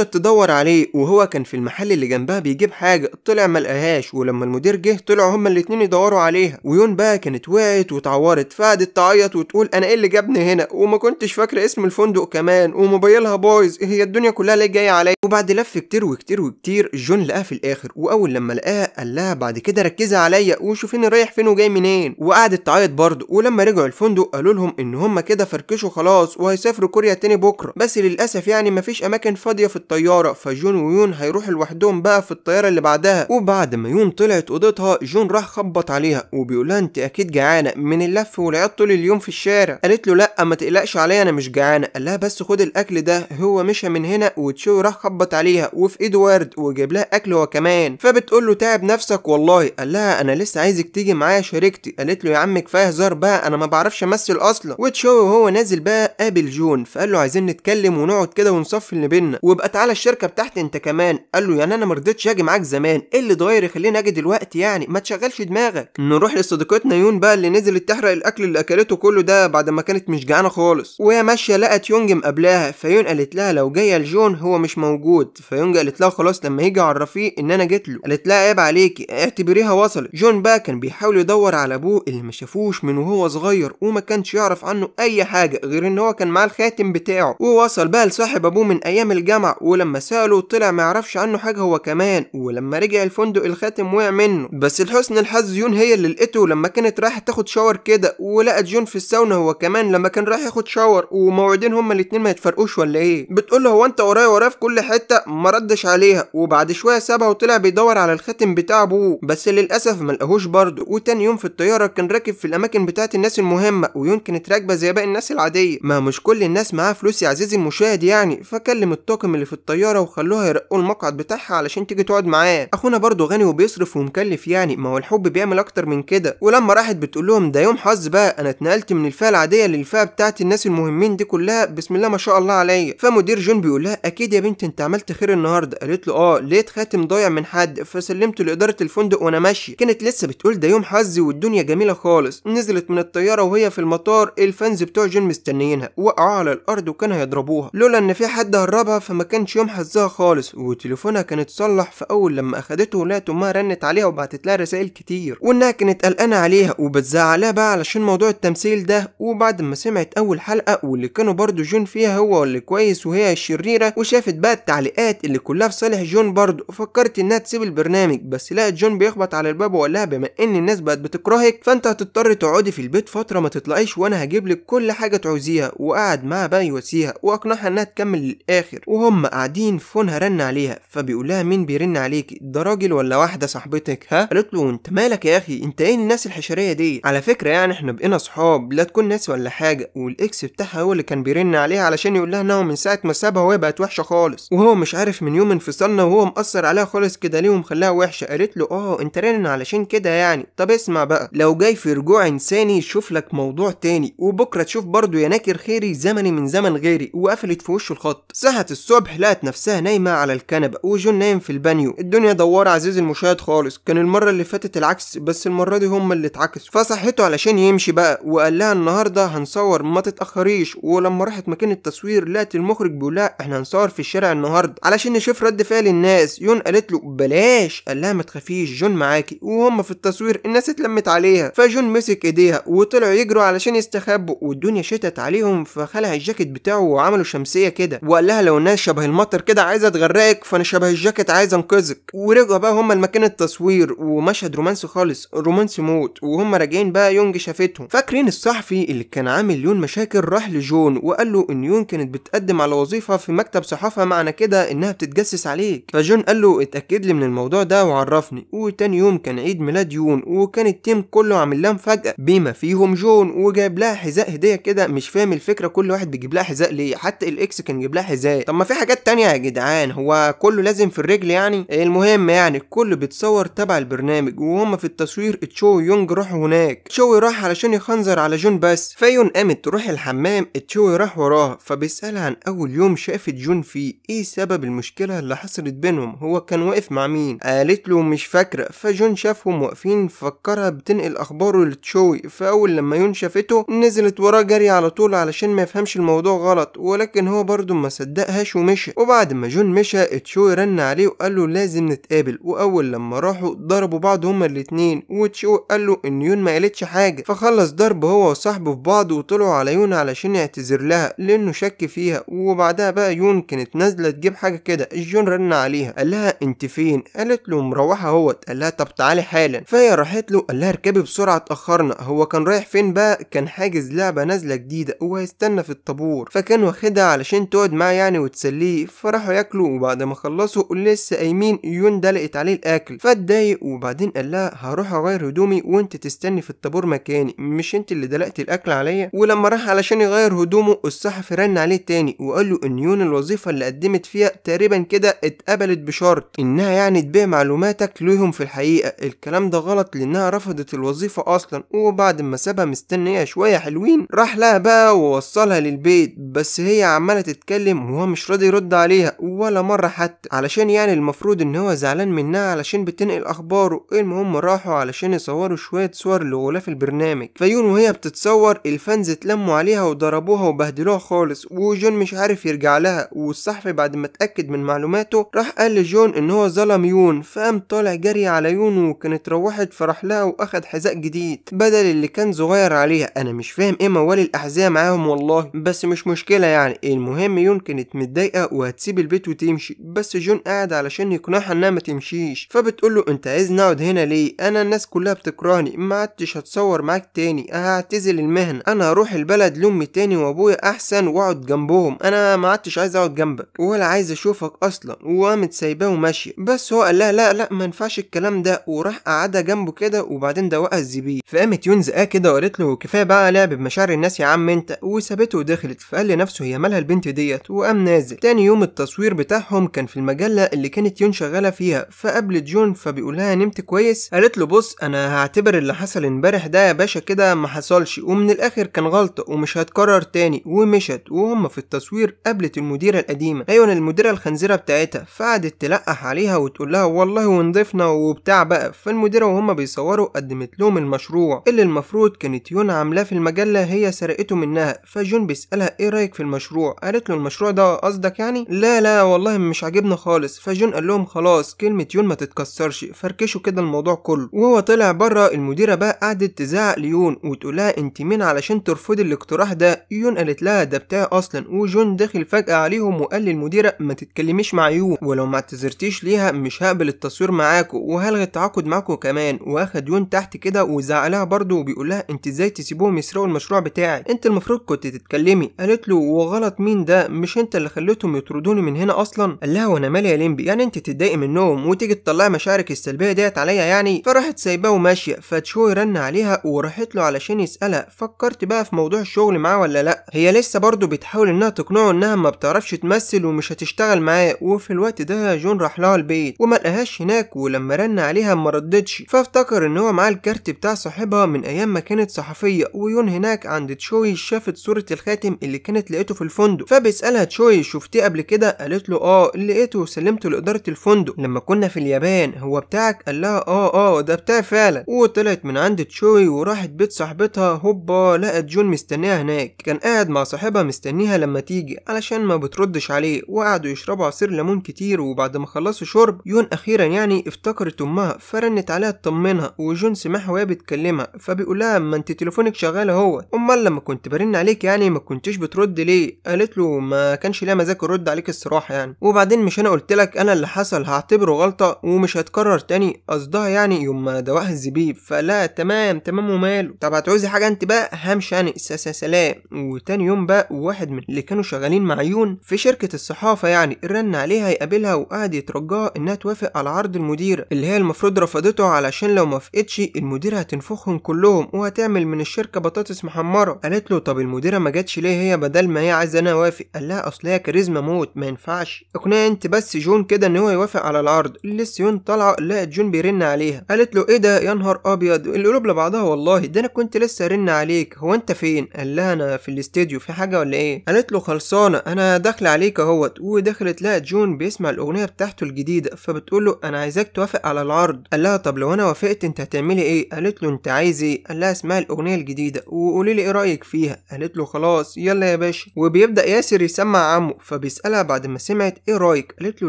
تدور عليه وهو كان في المحل اللي جنبها بيجيب حاجه طلع ما لقاهاش ولما المدير جه طلعوا هما الاتنين يدوروا عليها ويون بقى كانت وقعت واتعورت فقعدت تعيط وتقول انا ايه اللي جابني هنا وما كنتش فاكره اسم الفندق كمان وموبايلها بايظ هي الدنيا كلها ليه جايه عليا وبعد لف كتير وكتير وكتير جون لقاه في الاخر الاخر واول لما لقاها قال لها بعد كده ركزي عليا وشوفيني رايح فين وجاي منين وقعدت تعيط برضه ولما رجعوا الفندق قالوا لهم ان هم كده فركشوا خلاص وهيسافروا كوريا تاني بكره بس للاسف يعني مفيش اماكن فاضيه في الطياره فجون ويون هيروحوا لوحدهم بقى في الطياره اللي بعدها وبعد ما يون طلعت اوضتها جون راح خبط عليها وبيقولها انت اكيد جعانه من اللف والعياط طول اليوم في الشارع قالت له لا ما تقلقش عليا انا مش جعانه قال لها بس خد الاكل ده هو مشى من هنا وتشوي راح خبط عليها وفي ايده ورد وجاب لها اكل هو كمان كمان فبتقول له تعب نفسك والله قال لها انا لسه عايزك تيجي معايا شريكتي قالت له يا عم كفايه هزار بقى انا ما بعرفش امثل اصلا وتشو وهو نازل بقى قابل جون فقال له عايزين نتكلم ونقعد كده ونصفي اللي بينا وابقى تعالى الشركه بتاعتي انت كمان قال له يعني انا ما رضيتش اجي معاك زمان ايه اللي اتغير يخليني اجي دلوقتي يعني ما تشغلش دماغك نروح لصديقتنا يون بقى اللي نزلت تحرق الاكل اللي اكلته كله ده بعد ما كانت مش جعانه خالص وهي ماشيه لقت يونج مقابلاها فيون قالت لها لو جايه لجون هو مش موجود فيونج قالت لها خلاص لما يجي عرفيه ان انا جت له قالت لا عيب عليكي اعتبريها وصلت جون بقى كان بيحاول يدور على ابوه اللي ما شافوش من وهو صغير وما كانش يعرف عنه اي حاجه غير ان هو كان معاه الخاتم بتاعه ووصل بقى لصاحب ابوه من ايام الجامعه ولما ساله طلع ما يعرفش عنه حاجه هو كمان ولما رجع الفندق الخاتم وقع منه بس لحسن الحظ يون هي اللي لقيته لما كانت رايحه تاخد شاور كده ولقت جون في الساونا هو كمان لما كان رايح ياخد شاور وموعدين هما الاتنين ما يتفرقوش ولا ايه بتقول له هو انت ورايا ورايا في كل حته ما ردش عليها وبعد شويه سابها وطلع طلع بيدور على الخاتم بتاع ابوه بس للاسف ما لقاهوش برضه وتاني يوم في الطياره كان راكب في الاماكن بتاعه الناس المهمه ويون كانت راكبه زي باقي الناس العاديه ما مش كل الناس معاها فلوس يا عزيزي المشاهد يعني فكلم الطاقم اللي في الطياره وخلوها يرقوا المقعد بتاعها علشان تيجي تقعد معاه اخونا برضه غني وبيصرف ومكلف يعني ما هو الحب بيعمل اكتر من كده ولما راحت بتقول لهم ده يوم حظ بقى انا اتنقلت من الفئه العاديه للفئه بتاعه الناس المهمين دي كلها بسم الله ما شاء الله عليا فمدير جون بيقول لها اكيد يا بنت انت عملت خير النهارده قالت له اه ليه خاتم ضايع من من حد فسلمته لإدارة الفندق وأنا ماشية كانت لسه بتقول ده يوم حظي والدنيا جميلة خالص نزلت من الطيارة وهي في المطار الفانز بتوع جون مستنيينها وقعوا على الأرض وكان هيضربوها لولا إن في حد هربها فما كانش يوم حظها خالص وتليفونها كان اتصلح فأول لما أخدته لقت أمها رنت عليها وبعتت لها رسائل كتير وإنها كانت قلقانة عليها وبتزعلها بقى علشان موضوع التمثيل ده وبعد ما سمعت أول حلقة واللي كانوا برضه جون فيها هو اللي كويس وهي الشريرة وشافت بقى التعليقات اللي كلها في صالح جون برضه فكرت إن انها تسيب البرنامج بس لقت جون بيخبط على الباب وقال لها بما ان الناس بقت بتكرهك فانت هتضطر تقعدي في البيت فتره ما تطلعيش وانا هجيب لك كل حاجه تعوزيها وقعد معاها بقى يواسيها واقنعها انها تكمل للاخر وهم قاعدين فونها رن عليها فبيقول لها مين بيرن عليكي ده راجل ولا واحده صاحبتك ها قالت له انت مالك يا اخي انت ايه الناس الحشريه دي على فكره يعني احنا بقينا صحاب لا تكون ناس ولا حاجه والاكس بتاعها هو اللي كان بيرن عليها علشان يقول لها انه من ساعه ما سابها وهي بقت وحشه خالص وهو مش عارف من يوم انفصالنا وهو مأثر عليها خالص كده ليه ومخليها وحشه قالت له اه انت رنن علشان كده يعني طب اسمع بقى لو جاي في رجوع انساني يشوف لك موضوع تاني وبكره تشوف برضه يا ناكر خيري زمني من زمن غيري وقفلت في وشه الخط صحت الصبح لقت نفسها نايمه على الكنبه وجون نايم في البانيو الدنيا دوارة عزيزي المشاهد خالص كان المره اللي فاتت العكس بس المره دي هم اللي اتعكسوا فصحته علشان يمشي بقى وقال لها النهارده هنصور ما تتاخريش ولما راحت مكان التصوير لقت المخرج بيقول لها احنا هنصور في الشارع النهارده علشان نشوف رد فعل الناس يون قالت له بلاش قال لها ما تخافيش جون معاكي وهم في التصوير الناس اتلمت عليها فجون مسك ايديها وطلعوا يجروا علشان يستخبوا والدنيا شتت عليهم فخلع الجاكيت بتاعه وعملوا شمسيه كده وقال لها لو الناس شبه المطر كده عايزه تغرقك فانا شبه الجاكيت عايز انقذك ورجعوا بقى هم لمكان التصوير ومشهد رومانسي خالص رومانسي موت وهم راجعين بقى يونج شافتهم فاكرين الصحفي اللي كان عامل يون مشاكل راح لجون وقال له ان يون كانت بتقدم على وظيفه في مكتب صحافه معنى كده انها بتتجسس عليك فجون قال له اتاكد اتأكد لي من الموضوع ده وعرفني وتاني يوم كان عيد ميلاد يون وكان التيم كله عامل لها مفاجأة بما فيهم جون وجايب لها حذاء هدية كده مش فاهم الفكرة كل واحد بيجيب لها حذاء ليه حتى الاكس كان جاب لها حذاء طب ما في حاجات تانية يا جدعان هو كله لازم في الرجل يعني المهم يعني الكل بيتصور تبع البرنامج وهم في التصوير تشو يونج راحوا هناك تشو راح علشان يخنزر على جون بس فيون قامت تروح الحمام تشو راح وراها فبيسألها عن أول يوم شافت جون فيه إيه سبب المشكلة اللي حصلت بينهم هو كان واقف مع مين قالت له مش فاكرة فجون شافهم واقفين فكرها بتنقل أخباره لتشوي فأول لما يون شافته نزلت وراه جري على طول علشان ما يفهمش الموضوع غلط ولكن هو برضه ما صدقهاش ومشي وبعد ما جون مشى تشوي رن عليه وقال له لازم نتقابل وأول لما راحوا ضربوا بعض هما الاتنين وتشوي قال له إن يون ما قالتش حاجة فخلص ضرب هو وصاحبه في بعض وطلعوا على يون علشان يعتذر لها لأنه شك فيها وبعدها بقى يون كانت نازلة تجيب حاجة كده جون رن عليها قال لها انت فين قالت له مروحه اهوت قال لها طب تعالي حالا فهي راحت له قال لها اركبي بسرعه اتاخرنا هو كان رايح فين بقى كان حاجز لعبه نازله جديده وهيستنى في الطابور فكان واخدها علشان تقعد معاه يعني وتسليه فراحوا ياكلوا وبعد ما خلصوا لسه قايمين يون دلقت عليه الاكل فاتضايق وبعدين قال لها هروح اغير هدومي وانت تستني في الطابور مكاني مش انت اللي دلقت الاكل عليا ولما راح علشان يغير هدومه الصحفي رن عليه تاني وقال له ان يون الوظيفه اللي قدمت فيها تقريبا كده اتقبلت بشرط ان انها يعني تبيع معلوماتك ليهم في الحقيقة الكلام ده غلط لانها رفضت الوظيفة اصلا وبعد ما سابها مستنية شوية حلوين راح لها بقى ووصلها للبيت بس هي عمالة تتكلم وهو مش راضي يرد عليها ولا مرة حتى علشان يعني المفروض ان هو زعلان منها علشان بتنقل اخباره المهم راحوا علشان يصوروا شوية صور لغلاف البرنامج فيون وهي بتتصور الفانز اتلموا عليها وضربوها وبهدلوها خالص وجون مش عارف يرجع لها والصحفي بعد ما اتأكد من معلوماته راح قال لجون ان هو ظلم يون فقام طالع جري على يون وكانت روحت فرح لها واخد حذاء جديد بدل اللي كان صغير عليها انا مش فاهم ايه موال الاحذيه معاهم والله بس مش مشكله يعني المهم يون كانت متضايقه وهتسيب البيت وتمشي بس جون قاعد علشان يقنعها انها ما تمشيش فبتقول له انت عايزني اقعد هنا ليه انا الناس كلها بتكرهني ما عدتش هتصور معاك تاني هعتزل المهنه انا هروح البلد لامي تاني وابويا احسن واقعد جنبهم انا ما عدتش عايز اقعد جنبك ولا عايز اشوفك اصلا وقامت سايباه وماشيه بس هو قال لها لا لا ما ينفعش الكلام ده وراح قعدها جنبه كده وبعدين دوقها الزبيب فقامت يونز اه كده وقالت له كفايه بقى لعب بمشاعر الناس يا عم انت وسابته ودخلت فقال لنفسه هي مالها البنت ديت وقام نازل تاني يوم التصوير بتاعهم كان في المجله اللي كانت يون شغاله فيها فقابلت جون فبيقول لها نمت كويس قالت له بص انا هعتبر اللي حصل امبارح ده يا باشا كده ما حصلش ومن الاخر كان غلطه ومش هتكرر تاني ومشت وهم في التصوير قابلت المديره القديمه ايوه المديره الخنزيره بتاعتها فقعدت تلقح عليها فيها وتقول لها والله ونضيفنا وبتاع بقى فالمديره وهم بيصوروا قدمت لهم المشروع اللي المفروض كانت يون عاملاه في المجله هي سرقته منها فجون بيسالها ايه رايك في المشروع قالت له المشروع ده قصدك يعني لا لا والله مش عاجبنا خالص فجون قال لهم خلاص كلمه يون ما تتكسرش فركشوا كده الموضوع كله وهو طلع بره المديره بقى قعدت تزعق ليون وتقولها انت مين علشان ترفضي الاقتراح ده يون قالت لها ده بتاعي اصلا وجون دخل فجاه عليهم وقال للمديره ما تتكلميش مع يون ولو ما اعتذرتيش ليها فيها مش هقبل التصوير معاكوا وهلغي التعاقد معاكوا كمان واخد يون تحت كده وزعلها برضه وبيقول لها انت ازاي تسيبوهم يسرقوا المشروع بتاعي انت المفروض كنت تتكلمي قالت له وغلط مين ده مش انت اللي خليتهم يطردوني من هنا اصلا قال لها وانا مالي يا ليمبي يعني انت تتضايقي منهم وتيجي تطلعي مشاعرك السلبيه ديت عليا يعني فراحت سايباه وماشيه فتشوي رن عليها وراحت له علشان يسالها فكرت بقى في موضوع الشغل معاه ولا لا هي لسه برضه بتحاول انها تقنعه انها ما بتعرفش تمثل ومش هتشتغل معاه وفي الوقت ده جون راح لها البيت وما لقاهاش هناك ولما رن عليها ما ردتش فافتكر ان هو معاه الكارت بتاع صاحبها من ايام ما كانت صحفيه ويون هناك عند تشوي شافت صوره الخاتم اللي كانت لقيته في الفندق فبيسالها تشوي شفتيه قبل كده قالت له اه لقيته وسلمته لاداره الفندق لما كنا في اليابان هو بتاعك قال لها اه اه ده بتاعي فعلا وطلعت من عند تشوي وراحت بيت صاحبتها هوبا لقت جون مستنيها هناك كان قاعد مع صاحبها مستنيها لما تيجي علشان ما بتردش عليه وقعدوا يشربوا عصير ليمون كتير وبعد ما خلصوا الشرب يون أخيرا يعني افتكرت أمها فرنت عليها تطمنها وجون سمعها وهي بتكلمها فبيقولها ما أنت تليفونك شغال أهو أمال لما كنت برن عليك يعني ما كنتش بترد ليه قالت له ما كانش ليا مزاج أرد عليك الصراحة يعني وبعدين مش أنا قلت لك أنا اللي حصل هعتبره غلطة ومش هتكرر تاني قصدها يعني يوم ما دواها الزبيب فلا تمام تمام وماله طب هتعوزي حاجة أنت بقى همشي يعني سلام وتاني يوم بقى واحد من اللي كانوا شغالين مع يون في شركة الصحافة يعني رن عليها يقابلها وقعد يترجاها إنها توافق على عرض المدير اللي هي المفروض رفضته علشان لو موافقتش المديرة هتنفخهم كلهم وهتعمل من الشركة بطاطس محمرة قالت له طب المديرة ما جاتش ليه هي بدل ما هي عايزة أنا أوافق قال لها أصل هي كاريزما موت ما ينفعش اقنعي أنت بس جون كده إن هو يوافق على العرض اللي سيون طالعة لقت جون بيرن عليها قالت له إيه ده يا نهار أبيض القلوب لبعضها والله ده أنا كنت لسه ارن عليك هو أنت فين قال لها أنا في الاستديو في حاجة ولا إيه قالت له خلصانة أنا داخلة عليك أهوت ودخلت لقت جون بيسمع الأغنية بتاعته الجديدة جديده فبتقول له انا عايزاك توافق على العرض قال لها طب لو انا وافقت انت هتعملي ايه قالت له انت عايز ايه قال لها اسمعي الاغنيه الجديده وقولي لي ايه رايك فيها قالت له خلاص يلا يا باشا وبيبدا ياسر يسمع عمه فبيسالها بعد ما سمعت ايه رايك قالت له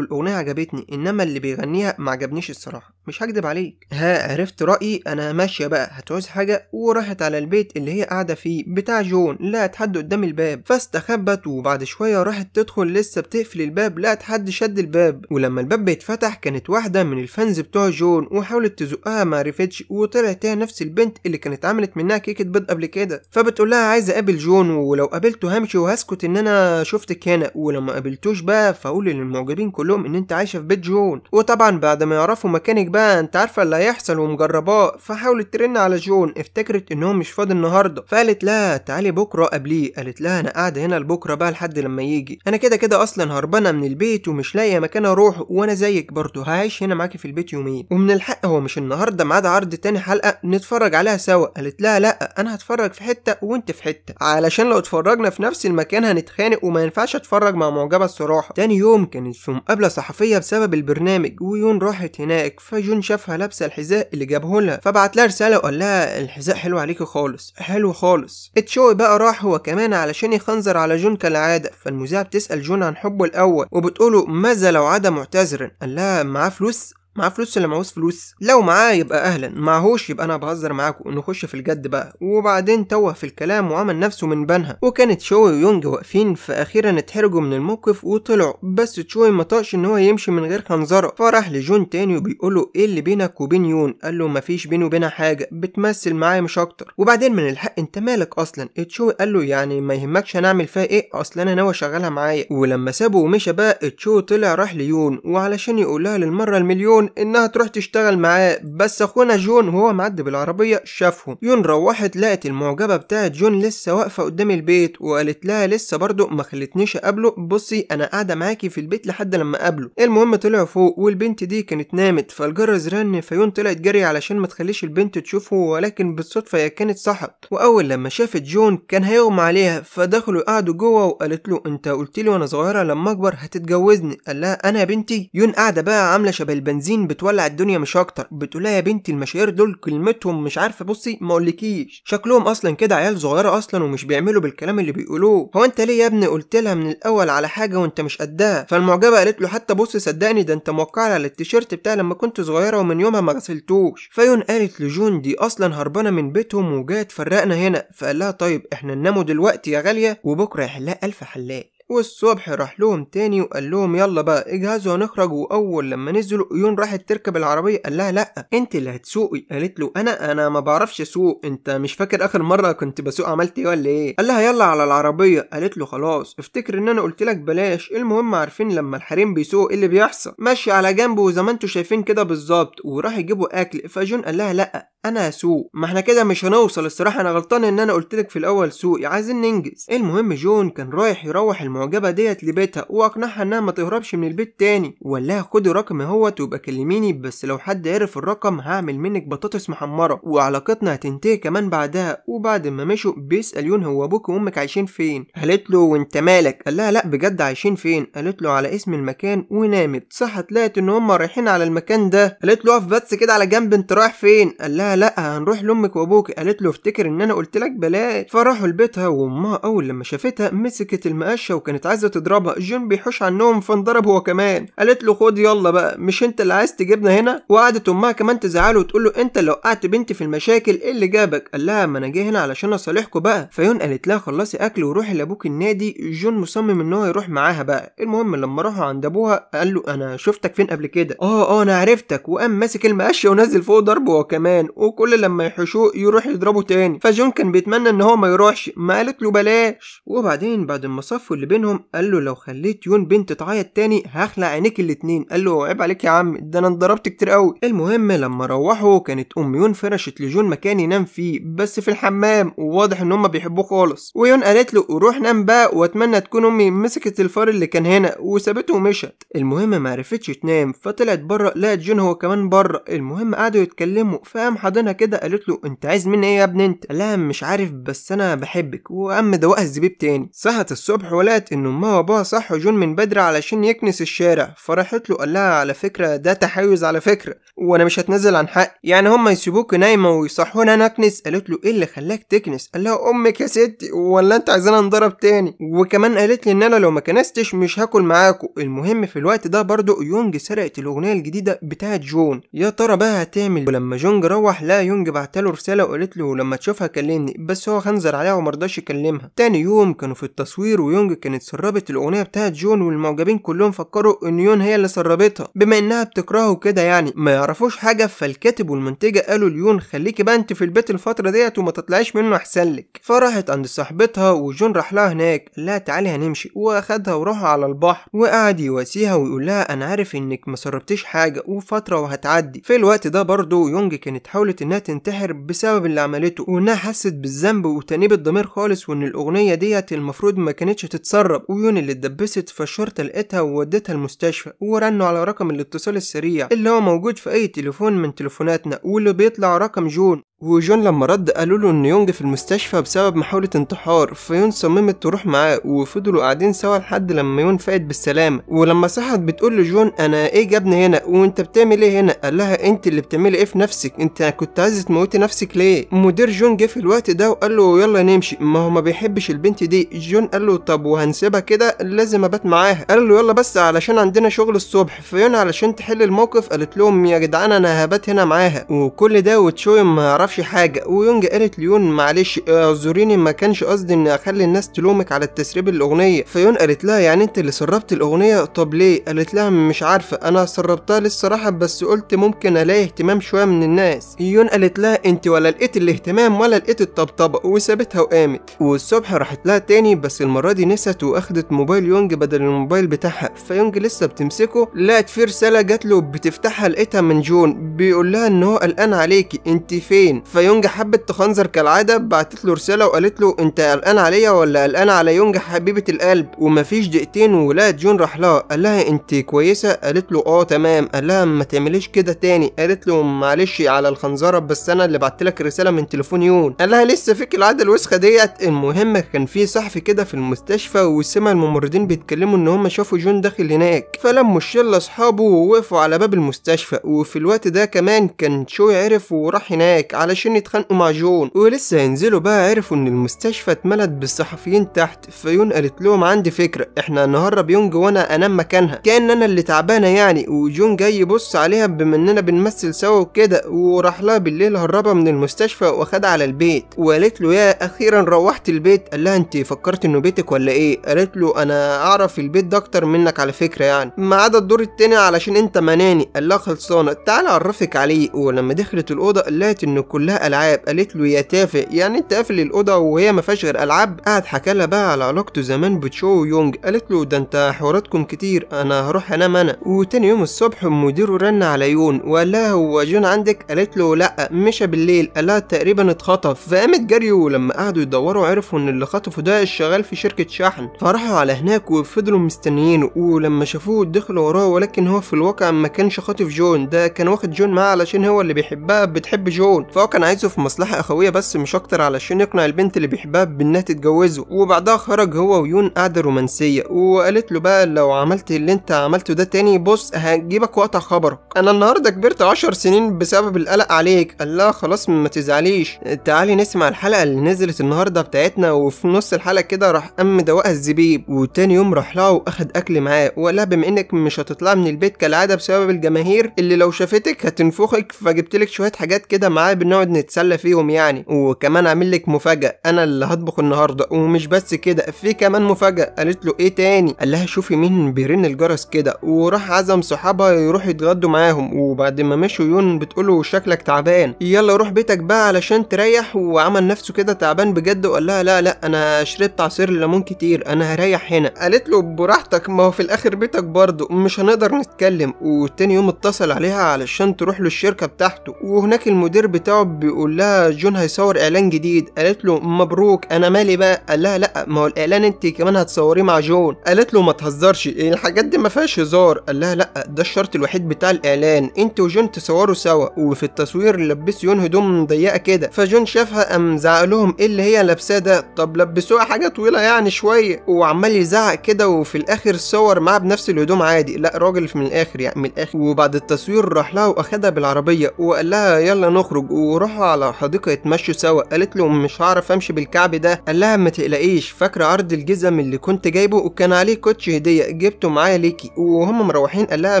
الاغنيه عجبتني انما اللي بيغنيها ما عجبنيش الصراحه مش هكدب عليك ها عرفت رايي انا ماشيه بقى هتعوز حاجه وراحت على البيت اللي هي قاعده فيه بتاع جون لقت حد قدام الباب فاستخبت وبعد شويه راحت تدخل لسه بتقفل الباب لقت حد شد الباب ولما الباب بيتفتح كانت واحدة من الفانز بتوع جون وحاولت تزقها ما عرفتش وطلعت هي نفس البنت اللي كانت عملت منها كيكة بيض قبل كده فبتقول لها عايزة أقابل جون ولو قابلته همشي وهسكت إن أنا شفتك هنا ولما قابلتوش بقى فأقول للمعجبين كلهم إن أنت عايشة في بيت جون وطبعا بعد ما يعرفوا مكانك بقى أنت عارفة اللي هيحصل ومجرباه فحاولت ترن على جون افتكرت إن هو مش فاضي النهاردة فقالت لها تعالي بكرة قبليه قالت لها أنا قاعدة هنا لبكرة بقى لحد لما يجي أنا كده كده أصلا هربانة من البيت ومش لاقية مكان أروح وأنا زيك برضه هعيش هنا معاكي في البيت يومين ومن الحق هو مش النهارده ميعاد عرض تاني حلقه نتفرج عليها سوا قالت لها لا انا هتفرج في حته وانت في حته علشان لو اتفرجنا في نفس المكان هنتخانق وما ينفعش اتفرج مع معجبه الصراحه تاني يوم كانت في مقابله صحفيه بسبب البرنامج ويون راحت هناك فجون شافها لابسه الحذاء اللي جابه لها فبعت لها رساله وقال لها الحذاء حلو عليكي خالص حلو خالص اتشوي بقى راح هو كمان علشان يخنزر على جون كالعاده فالمذيعه بتسال جون عن حبه الاول وبتقوله ماذا لو عاد معتذرا لا معاه فلوس معاه فلوس اللي معوز فلوس لو معاه يبقى اهلا معهوش يبقى انا بهزر معاكم نخش في الجد بقى وبعدين توه في الكلام وعمل نفسه من بنها وكانت شوي ويونج واقفين فاخيرا اتحرجوا من الموقف وطلعوا بس شوي ما طاقش ان هو يمشي من غير خنزره فراح لجون تاني وبيقول له ايه اللي بينك وبين يون قال له مفيش بيني وبينها حاجه بتمثل معايا مش اكتر وبعدين من الحق انت مالك اصلا اتشوي قال له يعني ما يهمكش هنعمل فيها ايه اصلا انا ناوي اشغلها معايا ولما سابه ومشى بقى اتشوي طلع راح ليون وعلشان يقول لها للمره المليون جون انها تروح تشتغل معاه بس اخونا جون وهو معدي بالعربيه شافهم يون روحت لقت المعجبه بتاعه جون لسه واقفه قدام البيت وقالت لها لسه برضه ما خلتنيش اقابله بصي انا قاعده معاكي في البيت لحد لما اقابله المهم طلعوا فوق والبنت دي كانت نامت فالجرس رن فيون طلعت جري علشان ما تخليش البنت تشوفه ولكن بالصدفه هي كانت صحت واول لما شافت جون كان هيغمى عليها فدخلوا قعدوا جوه وقالت له انت قلت لي وانا صغيره لما اكبر هتتجوزني قال لها انا يا بنتي يون قاعده بقى عامله شبه البنزين بنزين بتولع الدنيا مش اكتر بتقولها يا بنتي المشاهير دول كلمتهم مش عارفه بصي ما اقولكيش شكلهم اصلا كده عيال صغيره اصلا ومش بيعملوا بالكلام اللي بيقولوه هو انت ليه يا ابني قلت لها من الاول على حاجه وانت مش قدها فالمعجبه قالت له حتى بص صدقني ده انت موقع على التيشيرت بتاع لما كنت صغيره ومن يومها ما غسلتوش فيون قالت لجون دي اصلا هربانه من بيتهم وجايه تفرقنا هنا فقال لها طيب احنا نناموا دلوقتي يا غاليه وبكره يحلها الف حلاق والصبح راح لهم تاني وقال لهم يلا بقى اجهزوا هنخرج واول لما نزلوا يون راحت تركب العربيه قال لها لا انت اللي هتسوقي قالت له انا انا ما بعرفش اسوق انت مش فاكر اخر مره كنت بسوق عملت ايه ولا ايه قال لها يلا على العربيه قالت له خلاص افتكر ان انا قلت لك بلاش المهم عارفين لما الحريم بيسوق ايه اللي بيحصل ماشي على جنب وزي ما انتم شايفين كده بالظبط وراح يجيبوا اكل فجون قال لها لا انا هسوق ما احنا كده مش هنوصل الصراحه انا غلطان ان انا قلت لك في الاول سوقي عايزين ننجز المهم جون كان رايح يروح المعجبة ديت لبيتها واقنعها انها ما تهربش من البيت تاني وقال لها خدي رقم اهوت ويبقى كلميني بس لو حد عرف الرقم هعمل منك بطاطس محمرة وعلاقتنا هتنتهي كمان بعدها وبعد ما مشوا بيسأل يون هو ابوك وامك عايشين فين قالت له وانت مالك قال لها لا بجد عايشين فين قالت له على اسم المكان ونامت صحت لقت ان هم رايحين على المكان ده قالت له اقف بس كده على جنب انت رايح فين قال لها لا هنروح لامك وابوك قالت له افتكر ان انا قلت لك بلاش فراحوا لبيتها وامها اول لما شافتها مسكت المقشه وكانت عايزة تضربها جون بيحوش عنهم فانضرب هو كمان قالت له خد يلا بقى مش انت اللي عايز تجيبنا هنا وقعدت امها كمان تزعله وتقول له انت اللي وقعت بنتي في المشاكل ايه اللي جابك قال لها ما انا جاي هنا علشان اصالحكوا بقى فيون قالت لها خلصي اكل وروحي لابوك النادي جون مصمم ان هو يروح معاها بقى المهم لما راحوا عند ابوها قال له انا شفتك فين قبل كده اه اه انا عرفتك وقام ماسك المقشه ونزل فوق ضربه هو كمان وكل لما يحشوه يروح يضربه تاني فجون كان بيتمنى ان هو ما يروحش ما قالت له بلاش وبعدين بعد ما صفوا اللي بينهم قال له لو خليت يون بنت تعيط تاني هخلع عينيك الاتنين قال له عيب عليك يا عم ده انا اتضربت كتير قوي المهم لما روحوا كانت ام يون فرشت لجون مكان ينام فيه بس في الحمام وواضح ان هما بيحبوه خالص ويون قالت له روح نام بقى واتمنى تكون امي مسكت الفار اللي كان هنا وسابته ومشت المهم ما عرفتش تنام فطلعت بره لقت جون هو كمان بره المهم قعدوا يتكلموا فقام حاضنها كده قالت له انت عايز مني ايه يا ابني انت قال لها مش عارف بس انا بحبك وقام دوقها الزبيب تاني صحت الصبح ولقت سمعت إن أمها وأبوها صحوا جون من بدري علشان يكنس الشارع فراحت له قال لها على فكرة ده تحيز على فكرة وأنا مش هتنزل عن حقي يعني هما يسيبوك نايمة ويصحونا أنا أكنس قالت له إيه اللي خلاك تكنس قال لها أمك يا ستي ولا أنت عايزانا نضرب تاني وكمان قالت لي إن أنا لو ما كنستش مش هاكل معاكو المهم في الوقت ده برضه يونج سرقت الأغنية الجديدة بتاعة جون يا ترى بقى هتعمل ولما جونج روح لا يونج بعت له رسالة وقالت له لما تشوفها كلمني بس هو خنزر عليها ومرضاش يكلمها تاني يوم كانوا في التصوير ويونج كان كانت سربت الاغنيه بتاعت جون والمعجبين كلهم فكروا ان يون هي اللي سربتها بما انها بتكرهه كده يعني ما يعرفوش حاجه فالكاتب والمنتجه قالوا ليون خليكي بقى انت في البيت الفتره ديت وما تطلعيش منه احسن لك فراحت عند صاحبتها وجون راح لها هناك قال لها تعالي هنمشي واخدها وراحوا على البحر وقعد يواسيها ويقول لها انا عارف انك ما سربتيش حاجه وفتره وهتعدي في الوقت ده برضه يونج كانت حاولت انها تنتحر بسبب اللي عملته وانها حست بالذنب وتأنيب الضمير خالص وان الاغنيه ديت المفروض ما كانتش تتسرب ويوني اللي اتدبست فالشرطة لقيتها وودتها المستشفى ورنوا على رقم الاتصال السريع اللي هو موجود في أي تليفون من تليفوناتنا واللي بيطلع رقم جون وجون لما رد قالوا له ان يونج في المستشفى بسبب محاولة انتحار فيون صممت تروح معاه وفضلوا قاعدين سوا لحد لما يون فاقت بالسلامة ولما صحت بتقول لجون انا ايه جابني هنا وانت بتعمل ايه هنا قال لها انت اللي بتعملي ايه في نفسك انت كنت عايزة تموتي نفسك ليه مدير جون جه في الوقت ده وقال له يلا نمشي ما هو ما بيحبش البنت دي جون قال له طب وهنسيبها كده لازم ابات معاها قال له يلا بس علشان عندنا شغل الصبح فيون علشان تحل الموقف قالت لهم يا جدعان انا هبات هنا معاها وكل ده وتشوي ما يعرفش تعرفش حاجه ويونج قالت ليون معلش آه، اعذريني ما كانش قصدي اني اخلي الناس تلومك على التسريب الاغنيه فيون قالت لها يعني انت اللي سربت الاغنيه طب ليه قالت لها مش عارفه انا سربتها للصراحه بس قلت ممكن الاقي اهتمام شويه من الناس يون قالت لها انت ولا لقيت الاهتمام ولا لقيت الطبطبه وسابتها وقامت والصبح راحت لها تاني بس المره دي نسيت واخدت موبايل يونج بدل الموبايل بتاعها فيونج لسه بتمسكه لقت في رساله جات له بتفتحها لقيتها من جون بيقول لها ان هو قلقان عليكي انت فين الاتنين فيونج حبت تخنزر كالعاده بعتت له رساله وقالت له انت قلقان عليا ولا قلقان على يونج حبيبه القلب ومفيش دقيقتين ولقت جون راح لها قال لها انت كويسه قالت له اه تمام قال لها ما تعمليش كده تاني قالت له معلش على الخنزره بس انا اللي بعت لك الرساله من تليفون يون قال لها لسه فيك العاده الوسخه ديت المهم كان في صحفي كده في المستشفى وسمع الممرضين بيتكلموا ان هم شافوا جون داخل هناك فلموا الشله اصحابه ووقفوا على باب المستشفى وفي الوقت ده كمان كان شوي عرف وراح هناك علشان يتخانقوا مع جون ولسه هينزلوا بقى عرفوا ان المستشفى اتملت بالصحفيين تحت فيون قالت لهم عندي فكره احنا هنهرب يونج وانا انام مكانها كان انا اللي تعبانه يعني وجون جاي يبص عليها بما اننا بنمثل سوا وكده وراح لها بالليل هربها من المستشفى واخدها على البيت وقالت له يا اخيرا روحت البيت قال لها انت فكرت انه بيتك ولا ايه قالت له انا اعرف البيت ده اكتر منك على فكره يعني ما عدا الدور التاني علشان انت مناني قال لها خلصانه تعالى اعرفك عليه ولما دخلت الاوضه قالت انه كلها العاب قالت له يا تافه يعني انت قافل الاوضه وهي ما فيهاش غير العاب قعد حكى لها بقى على علاقته زمان بتشو يونج قالت له ده انت حواراتكم كتير انا هروح انام انا وتاني يوم الصبح مديره رن على يون وقال لها هو جون عندك قالت له لا مشى بالليل قال لها تقريبا اتخطف فقامت جري ولما قعدوا يدوروا عرفوا ان اللي خطفه ده شغال في شركه شحن فراحوا على هناك وفضلوا مستنيينه ولما شافوه دخلوا وراه ولكن هو في الواقع ما كانش خاطف جون ده كان واخد جون معاه علشان هو اللي بيحبها بتحب جون ف الموضوع كان عايزه في مصلحة أخوية بس مش أكتر علشان يقنع البنت اللي بيحبها بإنها تتجوزه وبعدها خرج هو ويون قعدة رومانسية وقالت له بقى لو عملت اللي أنت عملته ده تاني بص هجيبك وقت خبرك أنا النهاردة كبرت عشر سنين بسبب القلق عليك قال لها خلاص ما تزعليش تعالي نسمع الحلقة اللي نزلت النهاردة بتاعتنا وفي نص الحلقة كده راح قام دواءها الزبيب وتاني يوم راح لها وأخد أكل معاه وقال لها بما إنك مش هتطلع من البيت كالعادة بسبب الجماهير اللي لو شافتك هتنفخك فجبت لك شوية حاجات كده معاه نقعد نتسلى فيهم يعني وكمان عامل لك مفاجاه انا اللي هطبخ النهارده ومش بس كده في كمان مفاجاه قالت له ايه تاني قال لها شوفي مين بيرن الجرس كده وراح عزم صحابها يروح يتغدوا معاهم وبعد ما مشوا يون بتقول له شكلك تعبان يلا روح بيتك بقى علشان تريح وعمل نفسه كده تعبان بجد وقال لها لا لا انا شربت عصير ليمون كتير انا هريح هنا قالت له براحتك ما هو في الاخر بيتك برضه مش هنقدر نتكلم وتاني يوم اتصل عليها علشان تروح له الشركه بتاعته وهناك المدير بتاعه بيقعد بيقول لها جون هيصور اعلان جديد قالت له مبروك انا مالي بقى قال لها لا ما هو الاعلان انت كمان هتصوريه مع جون قالت له ما تهزرش إيه الحاجات دي ما فيهاش هزار قال لها لا ده الشرط الوحيد بتاع الاعلان انت وجون تصوروا سوا وفي التصوير لبس يون هدوم ضيقه كده فجون شافها قام زعق لهم ايه اللي هي لابساه ده طب لبسوها حاجه طويله يعني شويه وعمال يزعق كده وفي الاخر صور معاه بنفس الهدوم عادي لا راجل من الاخر يعني من الاخر وبعد التصوير راح لها واخدها بالعربيه وقال لها يلا نخرج وراحوا على حديقه يتمشوا سوا قالت له مش هعرف امشي بالكعب ده قال لها ما تقلقيش فاكره ارض الجزم اللي كنت جايبه وكان عليه كوتش هديه جبته معايا ليكي وهم مروحين قال لها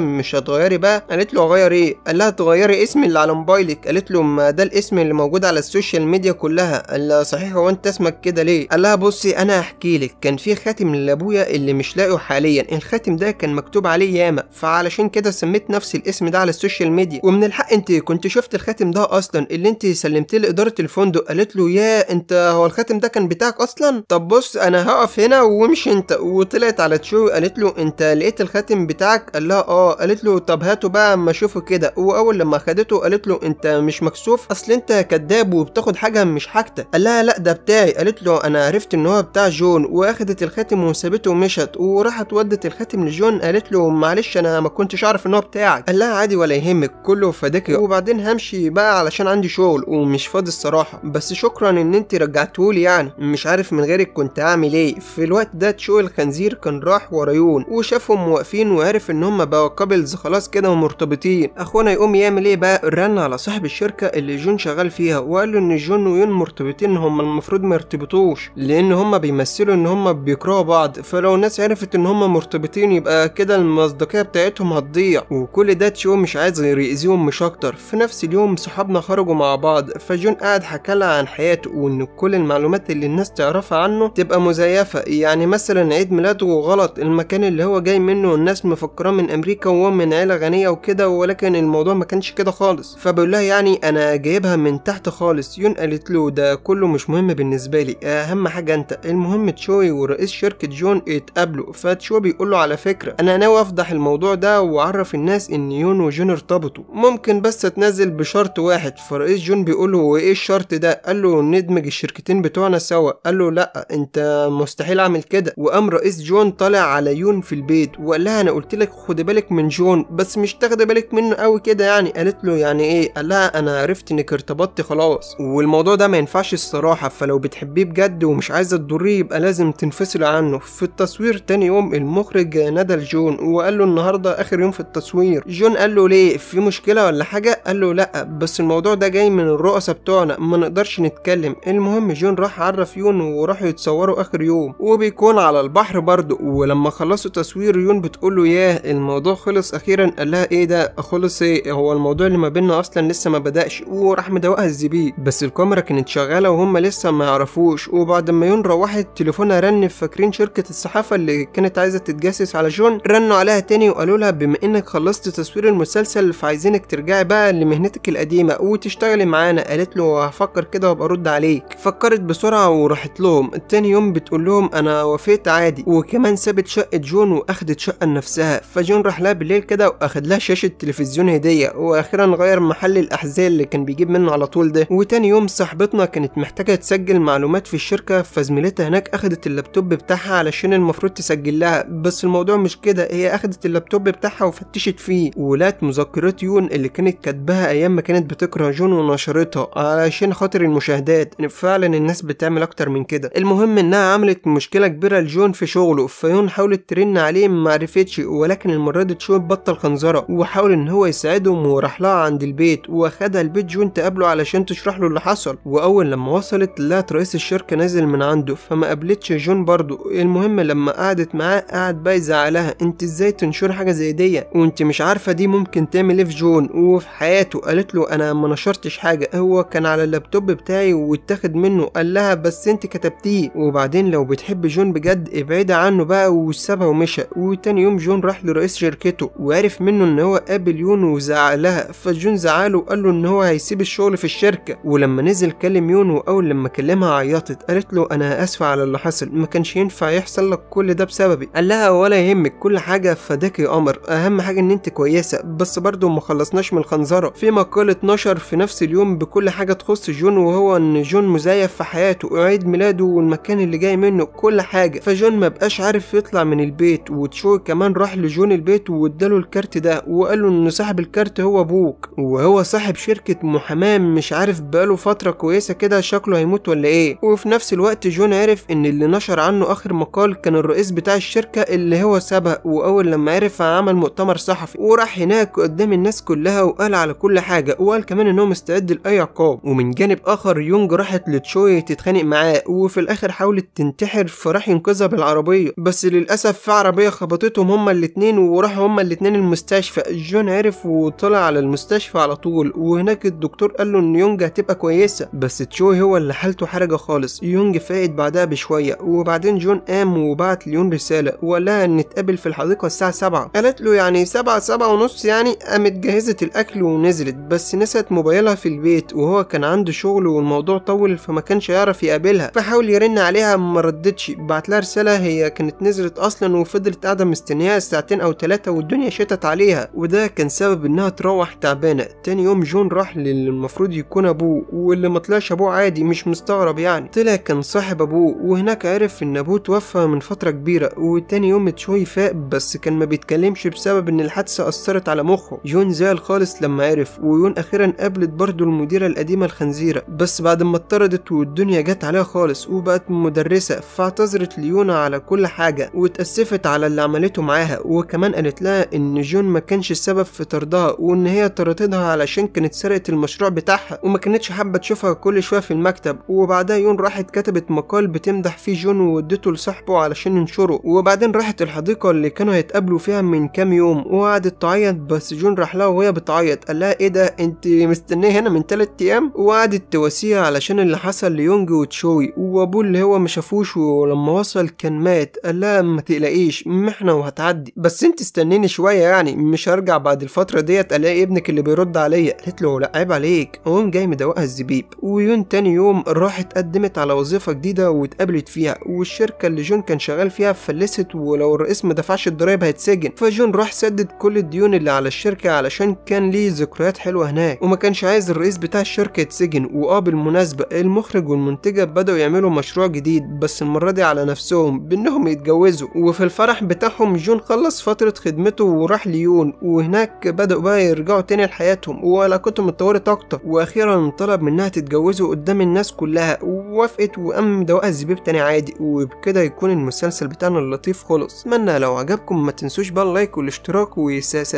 مش هتغيري بقى قالت له اغير ايه قال لها تغيري اسم اللي على موبايلك قالت له ما ده الاسم اللي موجود على السوشيال ميديا كلها قال لها صحيح هو انت اسمك كده ليه قال لها بصي انا هحكي لك كان في خاتم لابويا اللي مش لاقيه حاليا الخاتم ده كان مكتوب عليه ياما فعلشان كده سميت نفسي الاسم ده على السوشيال ميديا ومن الحق انت كنت شفت الخاتم ده اصلا اللي انت سلمتيه لاداره الفندق قالت له يا انت هو الخاتم ده كان بتاعك اصلا طب بص انا هقف هنا وامشي انت وطلعت على تشو قالت له انت لقيت الخاتم بتاعك قال لها اه قالت له طب هاته بقى اما اشوفه كده واول لما خدته قالت له انت مش مكسوف اصل انت كذاب وبتاخد حاجه مش حاجتك قال لها لا ده بتاعي قالت له انا عرفت ان هو بتاع جون واخدت الخاتم وسابته ومشت وراحت ودت الخاتم لجون قالت له معلش انا ما كنتش اعرف ان هو بتاعك قال لها عادي ولا يهمك كله فداكي وبعدين همشي بقى علشان عندي شغل ومش فاضي الصراحه بس شكرا ان انت رجعتهولي يعني مش عارف من غيرك كنت هعمل ايه في الوقت ده تشوق الخنزير كان راح ورا يون وشافهم واقفين وعرف ان هم بقوا كابلز خلاص كده ومرتبطين اخونا يقوم يعمل ايه بقى رن على صاحب الشركه اللي جون شغال فيها وقال له ان جون ويون مرتبطين هم المفروض ما يرتبطوش لان هم بيمثلوا ان هم بيكرهوا بعض فلو الناس عرفت ان هم مرتبطين يبقى كده المصداقيه بتاعتهم هتضيع وكل ده تشو مش عايز غير يأذيهم مش اكتر في نفس اليوم صحابنا خرجوا يخرجوا مع بعض فجون قاعد حكالها عن حياته وان كل المعلومات اللي الناس تعرفها عنه تبقى مزيفة يعني مثلا عيد ميلاده غلط المكان اللي هو جاي منه الناس مفكراه من امريكا وهو من عيلة غنية وكده ولكن الموضوع ما كانش كده خالص فبيقول لها يعني انا جايبها من تحت خالص يون قالت له ده كله مش مهم بالنسبة لي اهم حاجة انت المهم تشوي ورئيس شركة جون اتقابلوا فتشوي بيقول له على فكرة انا ناوي افضح الموضوع ده واعرف الناس ان يون وجون ارتبطوا ممكن بس تنزل بشرط واحد فر الرئيس جون بيقول له وايه الشرط ده قال له ندمج الشركتين بتوعنا سوا قال له لا انت مستحيل اعمل كده وقام رئيس جون طالع على يون في البيت وقال لها انا قلت لك خدي بالك من جون بس مش تاخدي بالك منه قوي كده يعني قالت له يعني ايه قال لها انا عرفت انك ارتبطت خلاص والموضوع ده ما ينفعش الصراحه فلو بتحبيه بجد ومش عايزه تضريه يبقى لازم تنفصل عنه في التصوير تاني يوم المخرج نادى لجون وقال له النهارده اخر يوم في التصوير جون قال له ليه في مشكله ولا حاجه قال له لا بس الموضوع ده جاي من الرؤساء بتوعنا ما نقدرش نتكلم المهم جون راح عرف يون وراحوا يتصوروا اخر يوم وبيكون على البحر برضه ولما خلصوا تصوير يون بتقول له ياه الموضوع خلص اخيرا قال لها ايه ده خلص ايه هو الموضوع اللي ما بيننا اصلا لسه ما بداش وراح مدوقها الزبيب بس الكاميرا كانت شغاله وهم لسه ما يعرفوش وبعد ما يون روحت تليفونها رن فاكرين شركه الصحافه اللي كانت عايزه تتجسس على جون رنوا عليها تاني وقالوا لها بما انك خلصت تصوير المسلسل فعايزينك ترجعي بقى لمهنتك القديمه وتشتغلي تشتغلي معانا قالت له هفكر كده وابقى ارد عليك فكرت بسرعه وراحت لهم التاني يوم بتقول لهم انا وافقت عادي وكمان سابت شقه جون واخدت شقه لنفسها فجون راح لها بالليل كده واخد لها شاشه تلفزيون هديه واخيرا غير محل الاحذيه اللي كان بيجيب منه على طول ده وتاني يوم صاحبتنا كانت محتاجه تسجل معلومات في الشركه فزميلتها هناك اخدت اللابتوب بتاعها علشان المفروض تسجل لها بس الموضوع مش كده هي اخدت اللابتوب بتاعها وفتشت فيه ولقت مذكرات يون اللي كانت كاتباها ايام ما كانت بتكره جون يكونوا ونشرتها علشان خاطر المشاهدات فعلا الناس بتعمل اكتر من كده المهم انها عملت مشكله كبيره لجون في شغله فيون حاولت ترن عليه ما عرفتش ولكن المره دي تشون بطل خنزره وحاول ان هو يساعدهم وراح لها عند البيت واخدها البيت جون تقابله علشان تشرح له اللي حصل واول لما وصلت لقت رئيس الشركه نازل من عنده فما قابلتش جون برضه المهم لما قعدت معاه قعد بقى يزعلها انت ازاي تنشر حاجه زي دي وانت مش عارفه دي ممكن تعمل ايه في جون وفي حياته قالت له انا ما نشرت شفتش حاجة هو كان على اللابتوب بتاعي واتاخد منه قال لها بس انت كتبتيه وبعدين لو بتحب جون بجد ابعدي عنه بقى وسابها ومشى وتاني يوم جون راح لرئيس شركته وعرف منه ان هو قابل يون وزعق لها فجون زعله وقال له ان هو هيسيب الشغل في الشركة ولما نزل كلم يون واول لما كلمها عيطت قالت له انا اسفة على اللي حصل ما كانش ينفع يحصل لك كل ده بسببي قال لها ولا يهمك كل حاجة فداك يا قمر اهم حاجة ان انت كويسة بس برضه ما خلصناش من الخنزرة في مقال اتنشر في نفس نفس اليوم بكل حاجة تخص جون وهو ان جون مزيف في حياته وعيد ميلاده والمكان اللي جاي منه كل حاجة فجون مبقاش عارف يطلع من البيت وتشوي كمان راح لجون البيت واداله الكارت ده وقال له ان صاحب الكارت هو ابوك وهو صاحب شركة محاماة مش عارف بقاله فترة كويسة كده شكله هيموت ولا ايه وفي نفس الوقت جون عرف ان اللي نشر عنه اخر مقال كان الرئيس بتاع الشركة اللي هو سبق واول لما عرف عمل مؤتمر صحفي وراح هناك قدام الناس كلها وقال على كل حاجة وقال كمان انهم تستعد لأي عقاب ومن جانب آخر يونج راحت لتشوي تتخانق معاه وفي الآخر حاولت تنتحر فراح ينقذها بالعربية بس للأسف في عربية خبطتهم هما الاتنين وراحوا هما الاتنين المستشفى جون عرف وطلع على المستشفى على طول وهناك الدكتور قال له إن يونج هتبقى كويسة بس تشوي هو اللي حالته حرجة خالص يونج فاقد بعدها بشوية وبعدين جون قام وبعت ليون رسالة وقال لها نتقابل في الحديقة الساعة 7 قالت له يعني 7 7 ونص يعني قامت جهزت الأكل ونزلت بس نسيت موبايلها قابلها في البيت وهو كان عنده شغل والموضوع طول فما كانش يعرف يقابلها فحاول يرن عليها ما ردتش بعت لها رسالة هي كانت نزلت أصلا وفضلت قاعدة مستنياها ساعتين أو ثلاثة والدنيا شتت عليها وده كان سبب إنها تروح تعبانة تاني يوم جون راح للي المفروض يكون أبوه واللي ما طلعش أبوه عادي مش مستغرب يعني طلع كان صاحب أبوه وهناك عرف إن أبوه توفى من فترة كبيرة وتاني يوم تشوي فاق بس كان ما بيتكلمش بسبب إن الحادثة أثرت على مخه جون زعل خالص لما عرف ويون أخيرا قابل برضو المديرة القديمة الخنزيرة بس بعد ما اتطردت والدنيا جت عليها خالص وبقت مدرسة فاعتذرت ليونا على كل حاجة واتأسفت على اللي عملته معاها وكمان قالت لها ان جون ما كانش السبب في طردها وان هي طردتها علشان كانت سرقت المشروع بتاعها وما كانتش حابة تشوفها كل شوية في المكتب وبعدها يون راحت كتبت مقال بتمدح فيه جون وودته لصاحبه علشان ينشره وبعدين راحت الحديقة اللي كانوا هيتقابلوا فيها من كام يوم وقعدت تعيط بس جون راح لها وهي بتعيط قال لها ايه ده انت مستنية استناه هنا من 3 ايام وقعدت تواسيها علشان اللي حصل ليونج وتشوي وابوه اللي هو ما شافوش ولما وصل كان مات قال لها ما تقلقيش محنه وهتعدي بس انت استنيني شويه يعني مش هرجع بعد الفتره ديت الاقي ابنك اللي بيرد عليا قالت له لا عيب عليك قوم جاي مدوقها الزبيب ويون تاني يوم راحت قدمت على وظيفه جديده واتقابلت فيها والشركه اللي جون كان شغال فيها فلست ولو الرئيس ما دفعش الضرايب هيتسجن فجون راح سدد كل الديون اللي على الشركه علشان كان ليه ذكريات حلوه هناك وما كانش عايز الرئيس بتاع الشركة يتسجن واه بالمناسبة المخرج والمنتجة بدأوا يعملوا مشروع جديد بس المرة دي على نفسهم بانهم يتجوزوا وفي الفرح بتاعهم جون خلص فترة خدمته وراح ليون وهناك بدأوا بقى يرجعوا تاني لحياتهم وعلاقتهم اتطورت اكتر واخيرا طلب منها تتجوزه قدام الناس كلها ووافقت وقام مدوقها الزبيب تاني عادي وبكده يكون المسلسل بتاعنا اللطيف خلص اتمنى لو عجبكم ما تنسوش بقى اللايك والاشتراك وساساس